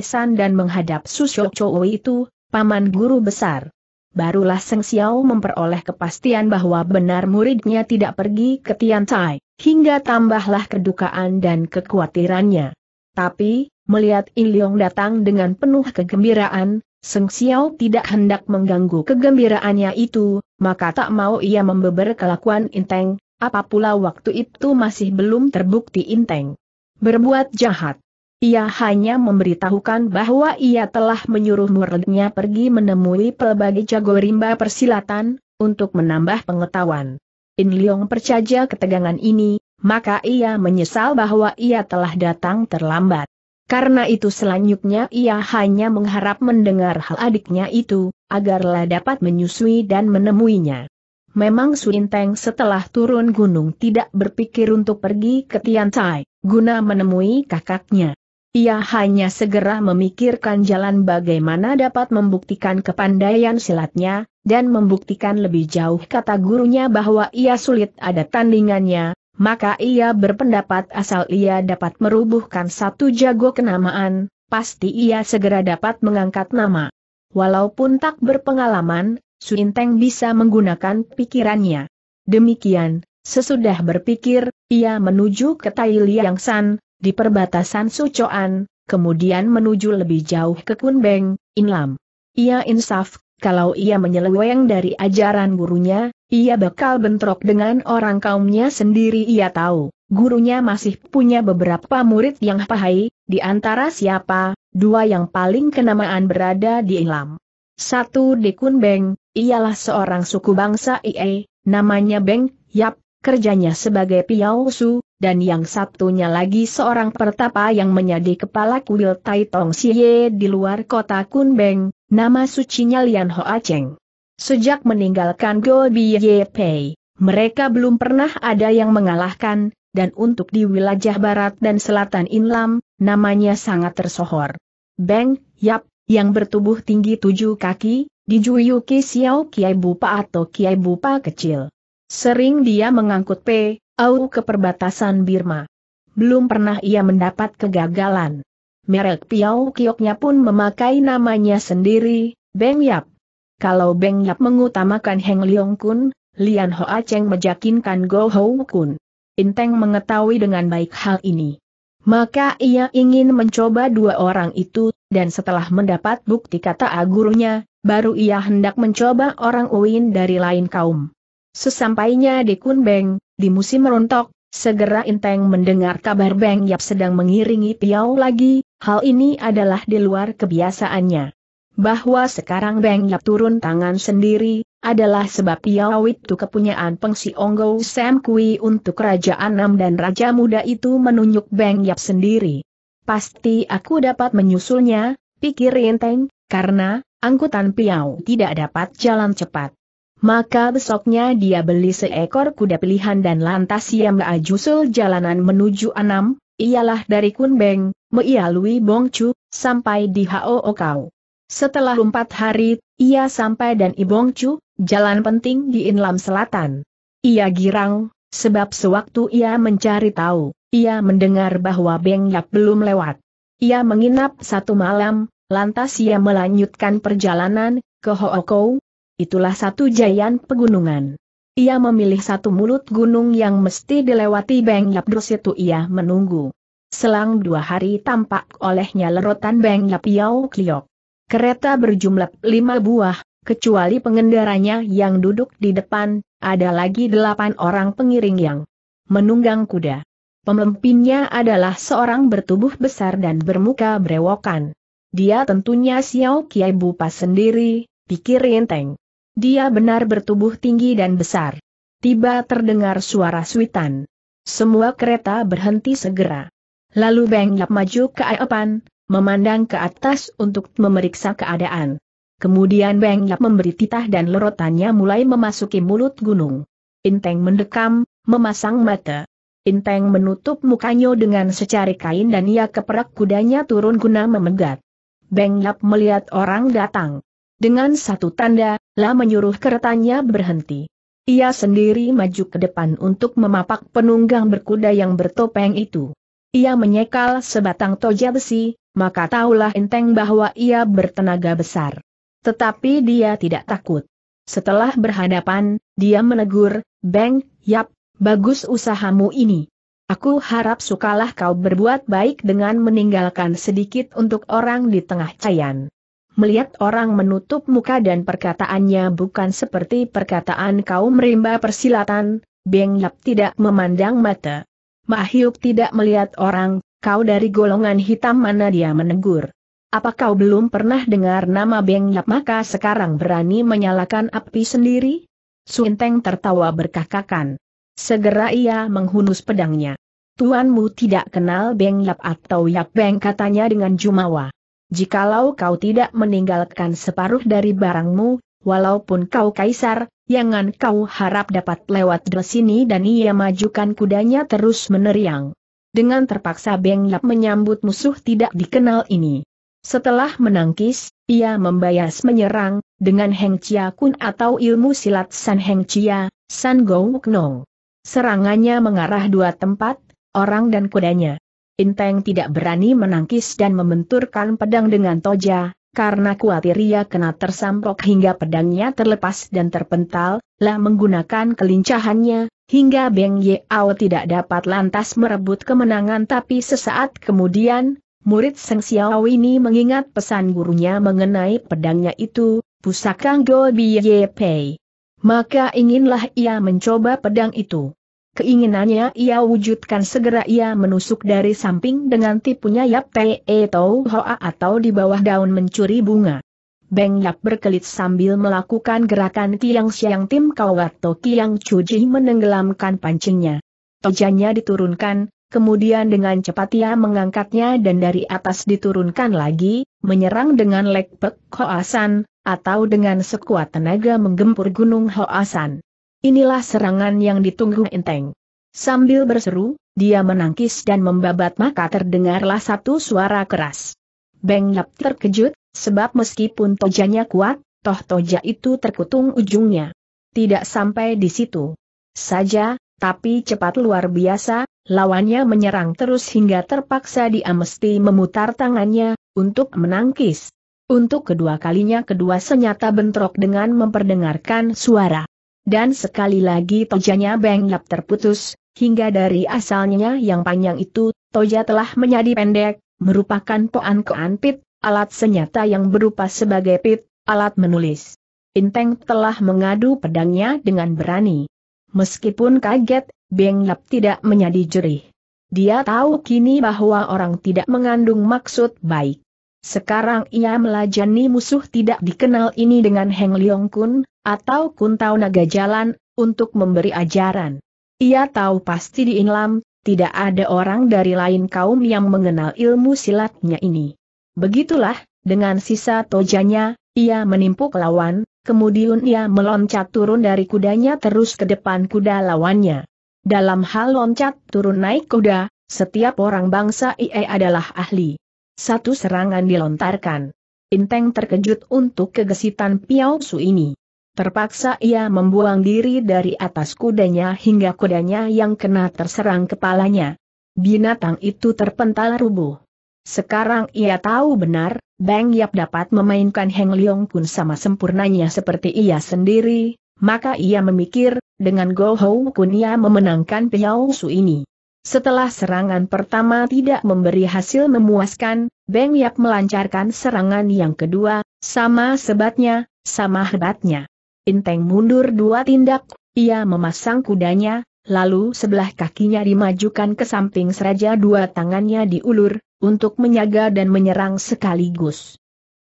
San dan menghadap Susyo Chou itu, paman guru besar. Barulah Seng Xiao memperoleh kepastian bahwa benar muridnya tidak pergi ke Tian Tai, hingga tambahlah kedukaan dan kekhawatirannya. Tapi, melihat Ilion datang dengan penuh kegembiraan, Seng Xiao tidak hendak mengganggu kegembiraannya itu, maka tak mau ia membeber kelakuan Inteng, apa pula waktu itu masih belum terbukti Inteng. Berbuat jahat. Ia hanya memberitahukan bahwa ia telah menyuruh muridnya pergi menemui pelbagai jago rimba persilatan, untuk menambah pengetahuan. In Leong percaya ketegangan ini, maka ia menyesal bahwa ia telah datang terlambat. Karena itu selanjutnya ia hanya mengharap mendengar hal adiknya itu, agarlah dapat menyusui dan menemuinya. Memang Suinteng setelah turun gunung tidak berpikir untuk pergi ke Tiantai, guna menemui kakaknya. Ia hanya segera memikirkan jalan bagaimana dapat membuktikan kepandaian silatnya, dan membuktikan lebih jauh kata gurunya bahwa ia sulit ada tandingannya, maka ia berpendapat asal ia dapat merubuhkan satu jago kenamaan, pasti ia segera dapat mengangkat nama. Walaupun tak berpengalaman, Suinteng bisa menggunakan pikirannya. Demikian, sesudah berpikir, ia menuju ke Tai Liang San, di perbatasan Sucoan, kemudian menuju lebih jauh ke Kun Kunbeng, Inlam. Ia insaf, kalau ia menyeleweng dari ajaran gurunya, ia bakal bentrok dengan orang kaumnya sendiri ia tahu. Gurunya masih punya beberapa murid yang pahai, di antara siapa, dua yang paling kenamaan berada di Inlam. Satu Dekun Beng, ialah seorang suku bangsa IE, namanya Beng, Yap, kerjanya sebagai Piausu, dan yang satunya lagi seorang pertapa yang menjadi kepala kuil Tai Tong Siye di luar kota Kun Beng, nama sucinya Lian Hoa Cheng. Sejak meninggalkan Go Ye Pei, mereka belum pernah ada yang mengalahkan, dan untuk di wilayah barat dan selatan Inlam, namanya sangat tersohor. Beng, Yap, yang bertubuh tinggi tujuh kaki, dijuluki Xiao Kiai Bupa atau Kiai Bupa kecil. Sering dia mengangkut P. Au ke perbatasan Birma. Belum pernah ia mendapat kegagalan. Merek Piao Kioknya pun memakai namanya sendiri, Beng Yap. Kalau Beng Yap mengutamakan Heng Leong Kun, Lian Hoa Cheng meyakinkan Go Hou Kun. Inteng mengetahui dengan baik hal ini. Maka ia ingin mencoba dua orang itu, dan setelah mendapat bukti kata agurunya, baru ia hendak mencoba orang Uin dari lain kaum. Sesampainya di Kunbeng, di musim rontok, segera Inteng mendengar kabar Beng Yap sedang mengiringi Piau lagi, hal ini adalah di luar kebiasaannya. Bahwa sekarang Beng Yap turun tangan sendiri, adalah sebab Piau itu kepunyaan Pengsi Onggo Sam Kui untuk Raja Anam dan Raja Muda itu menunjuk Beng Yap sendiri. Pasti aku dapat menyusulnya, pikir Rinteng, karena angkutan Piau tidak dapat jalan cepat. Maka besoknya dia beli seekor kuda pilihan dan lantas ia mengajusul jalanan menuju Anam, ialah dari kun Kunbeng, Meialui Bongcu, sampai di Hao Okau. Setelah empat hari, ia sampai dan Ibongcu, jalan penting di Inlam Selatan. Ia girang, sebab sewaktu ia mencari tahu, ia mendengar bahwa Beng Yap belum lewat. Ia menginap satu malam, lantas ia melanjutkan perjalanan ke Hooko. Itulah satu jayan pegunungan. Ia memilih satu mulut gunung yang mesti dilewati Beng Yap itu ia menunggu. Selang dua hari tampak olehnya lerotan Beng Yap Yau Kliok. Kereta berjumlah lima buah, kecuali pengendaranya yang duduk di depan, ada lagi delapan orang pengiring yang menunggang kuda. Pemimpinnya adalah seorang bertubuh besar dan bermuka berewokan. Dia tentunya Xiao Kiai Bupa sendiri, pikir Rinteng. Dia benar bertubuh tinggi dan besar. Tiba terdengar suara suitan. Semua kereta berhenti segera. Lalu Beng Yap maju ke depan, memandang ke atas untuk memeriksa keadaan. Kemudian Beng Yap memberi titah dan lorotannya mulai memasuki mulut gunung. Inteng mendekam, memasang mata. Inteng menutup mukanya dengan secari kain dan ia keperak kudanya turun guna memegat. Beng Yap melihat orang datang. Dengan satu tanda, lah menyuruh keretanya berhenti. Ia sendiri maju ke depan untuk memapak penunggang berkuda yang bertopeng itu. Ia menyekal sebatang toja besi, maka tahulah Inteng bahwa ia bertenaga besar. Tetapi dia tidak takut. Setelah berhadapan, dia menegur, Beng, yap, bagus usahamu ini. Aku harap sukalah kau berbuat baik dengan meninggalkan sedikit untuk orang di tengah cayan. Melihat orang menutup muka dan perkataannya bukan seperti perkataan kau rimba persilatan, Beng Yap tidak memandang mata. Mahyuk tidak melihat orang, kau dari golongan hitam mana dia menegur. Apa kau belum pernah dengar nama Beng Yap maka sekarang berani menyalakan api sendiri? Suinteng tertawa berkakakan. Segera ia menghunus pedangnya. Tuanmu tidak kenal Beng Yap atau Yap Beng katanya dengan jumawa. Jikalau kau tidak meninggalkan separuh dari barangmu, walaupun kau kaisar, jangan kau harap dapat lewat dari sini dan ia majukan kudanya terus meneriang. Dengan terpaksa Beng Yap menyambut musuh tidak dikenal ini. Setelah menangkis, ia membayas menyerang, dengan Heng Chia Kun atau ilmu silat San Heng Chia, San Gou Nong. Serangannya mengarah dua tempat, orang dan kudanya. Inteng tidak berani menangkis dan membenturkan pedang dengan toja, karena khawatir ia kena tersampok hingga pedangnya terlepas dan terpental, lah menggunakan kelincahannya, hingga Beng Au tidak dapat lantas merebut kemenangan tapi sesaat kemudian, Murid Seng Xiao ini mengingat pesan gurunya mengenai pedangnya itu, pusaka Go Biye Pei. Maka inginlah ia mencoba pedang itu. Keinginannya ia wujudkan segera ia menusuk dari samping dengan tipunya Yap Te e Tau Hoa atau di bawah daun mencuri bunga. Beng Yap berkelit sambil melakukan gerakan Tiang Siang Tim Kawato Kiang Cuji menenggelamkan pancingnya. Tojanya diturunkan, kemudian dengan cepat ia mengangkatnya dan dari atas diturunkan lagi, menyerang dengan lekpek Hoasan, atau dengan sekuat tenaga menggempur gunung Hoasan. Inilah serangan yang ditunggu enteng. Sambil berseru, dia menangkis dan membabat maka terdengarlah satu suara keras. Beng Yap terkejut, sebab meskipun tojanya kuat, toh toja itu terkutung ujungnya. Tidak sampai di situ saja, tapi cepat luar biasa, Lawannya menyerang terus hingga terpaksa dia mesti memutar tangannya, untuk menangkis. Untuk kedua kalinya kedua senyata bentrok dengan memperdengarkan suara. Dan sekali lagi tojanya benglap terputus, hingga dari asalnya yang panjang itu, toja telah menjadi pendek, merupakan poan koan pit, alat senyata yang berupa sebagai pit, alat menulis. Inteng telah mengadu pedangnya dengan berani. Meskipun kaget, Beng Lap tidak menjadi jerih. Dia tahu kini bahwa orang tidak mengandung maksud baik. Sekarang ia melajani musuh tidak dikenal ini dengan Heng Leong Kun, atau Kun Tau Naga Jalan, untuk memberi ajaran. Ia tahu pasti di Inlam, tidak ada orang dari lain kaum yang mengenal ilmu silatnya ini. Begitulah, dengan sisa tojanya, ia menimpuk lawan, kemudian ia meloncat turun dari kudanya terus ke depan kuda lawannya. Dalam hal loncat turun naik kuda, setiap orang bangsa IE adalah ahli. Satu serangan dilontarkan. Inteng terkejut untuk kegesitan Piao Su ini. Terpaksa ia membuang diri dari atas kudanya hingga kudanya yang kena terserang kepalanya. Binatang itu terpental rubuh. Sekarang ia tahu benar, Bang Yap dapat memainkan Heng Leong pun sama sempurnanya seperti ia sendiri, maka ia memikir, dengan Go Hou Kun ia memenangkan Piao Su ini. Setelah serangan pertama tidak memberi hasil memuaskan, Beng Yap melancarkan serangan yang kedua, sama sebatnya, sama hebatnya. Inteng mundur dua tindak, ia memasang kudanya, lalu sebelah kakinya dimajukan ke samping seraja dua tangannya diulur, untuk menyaga dan menyerang sekaligus.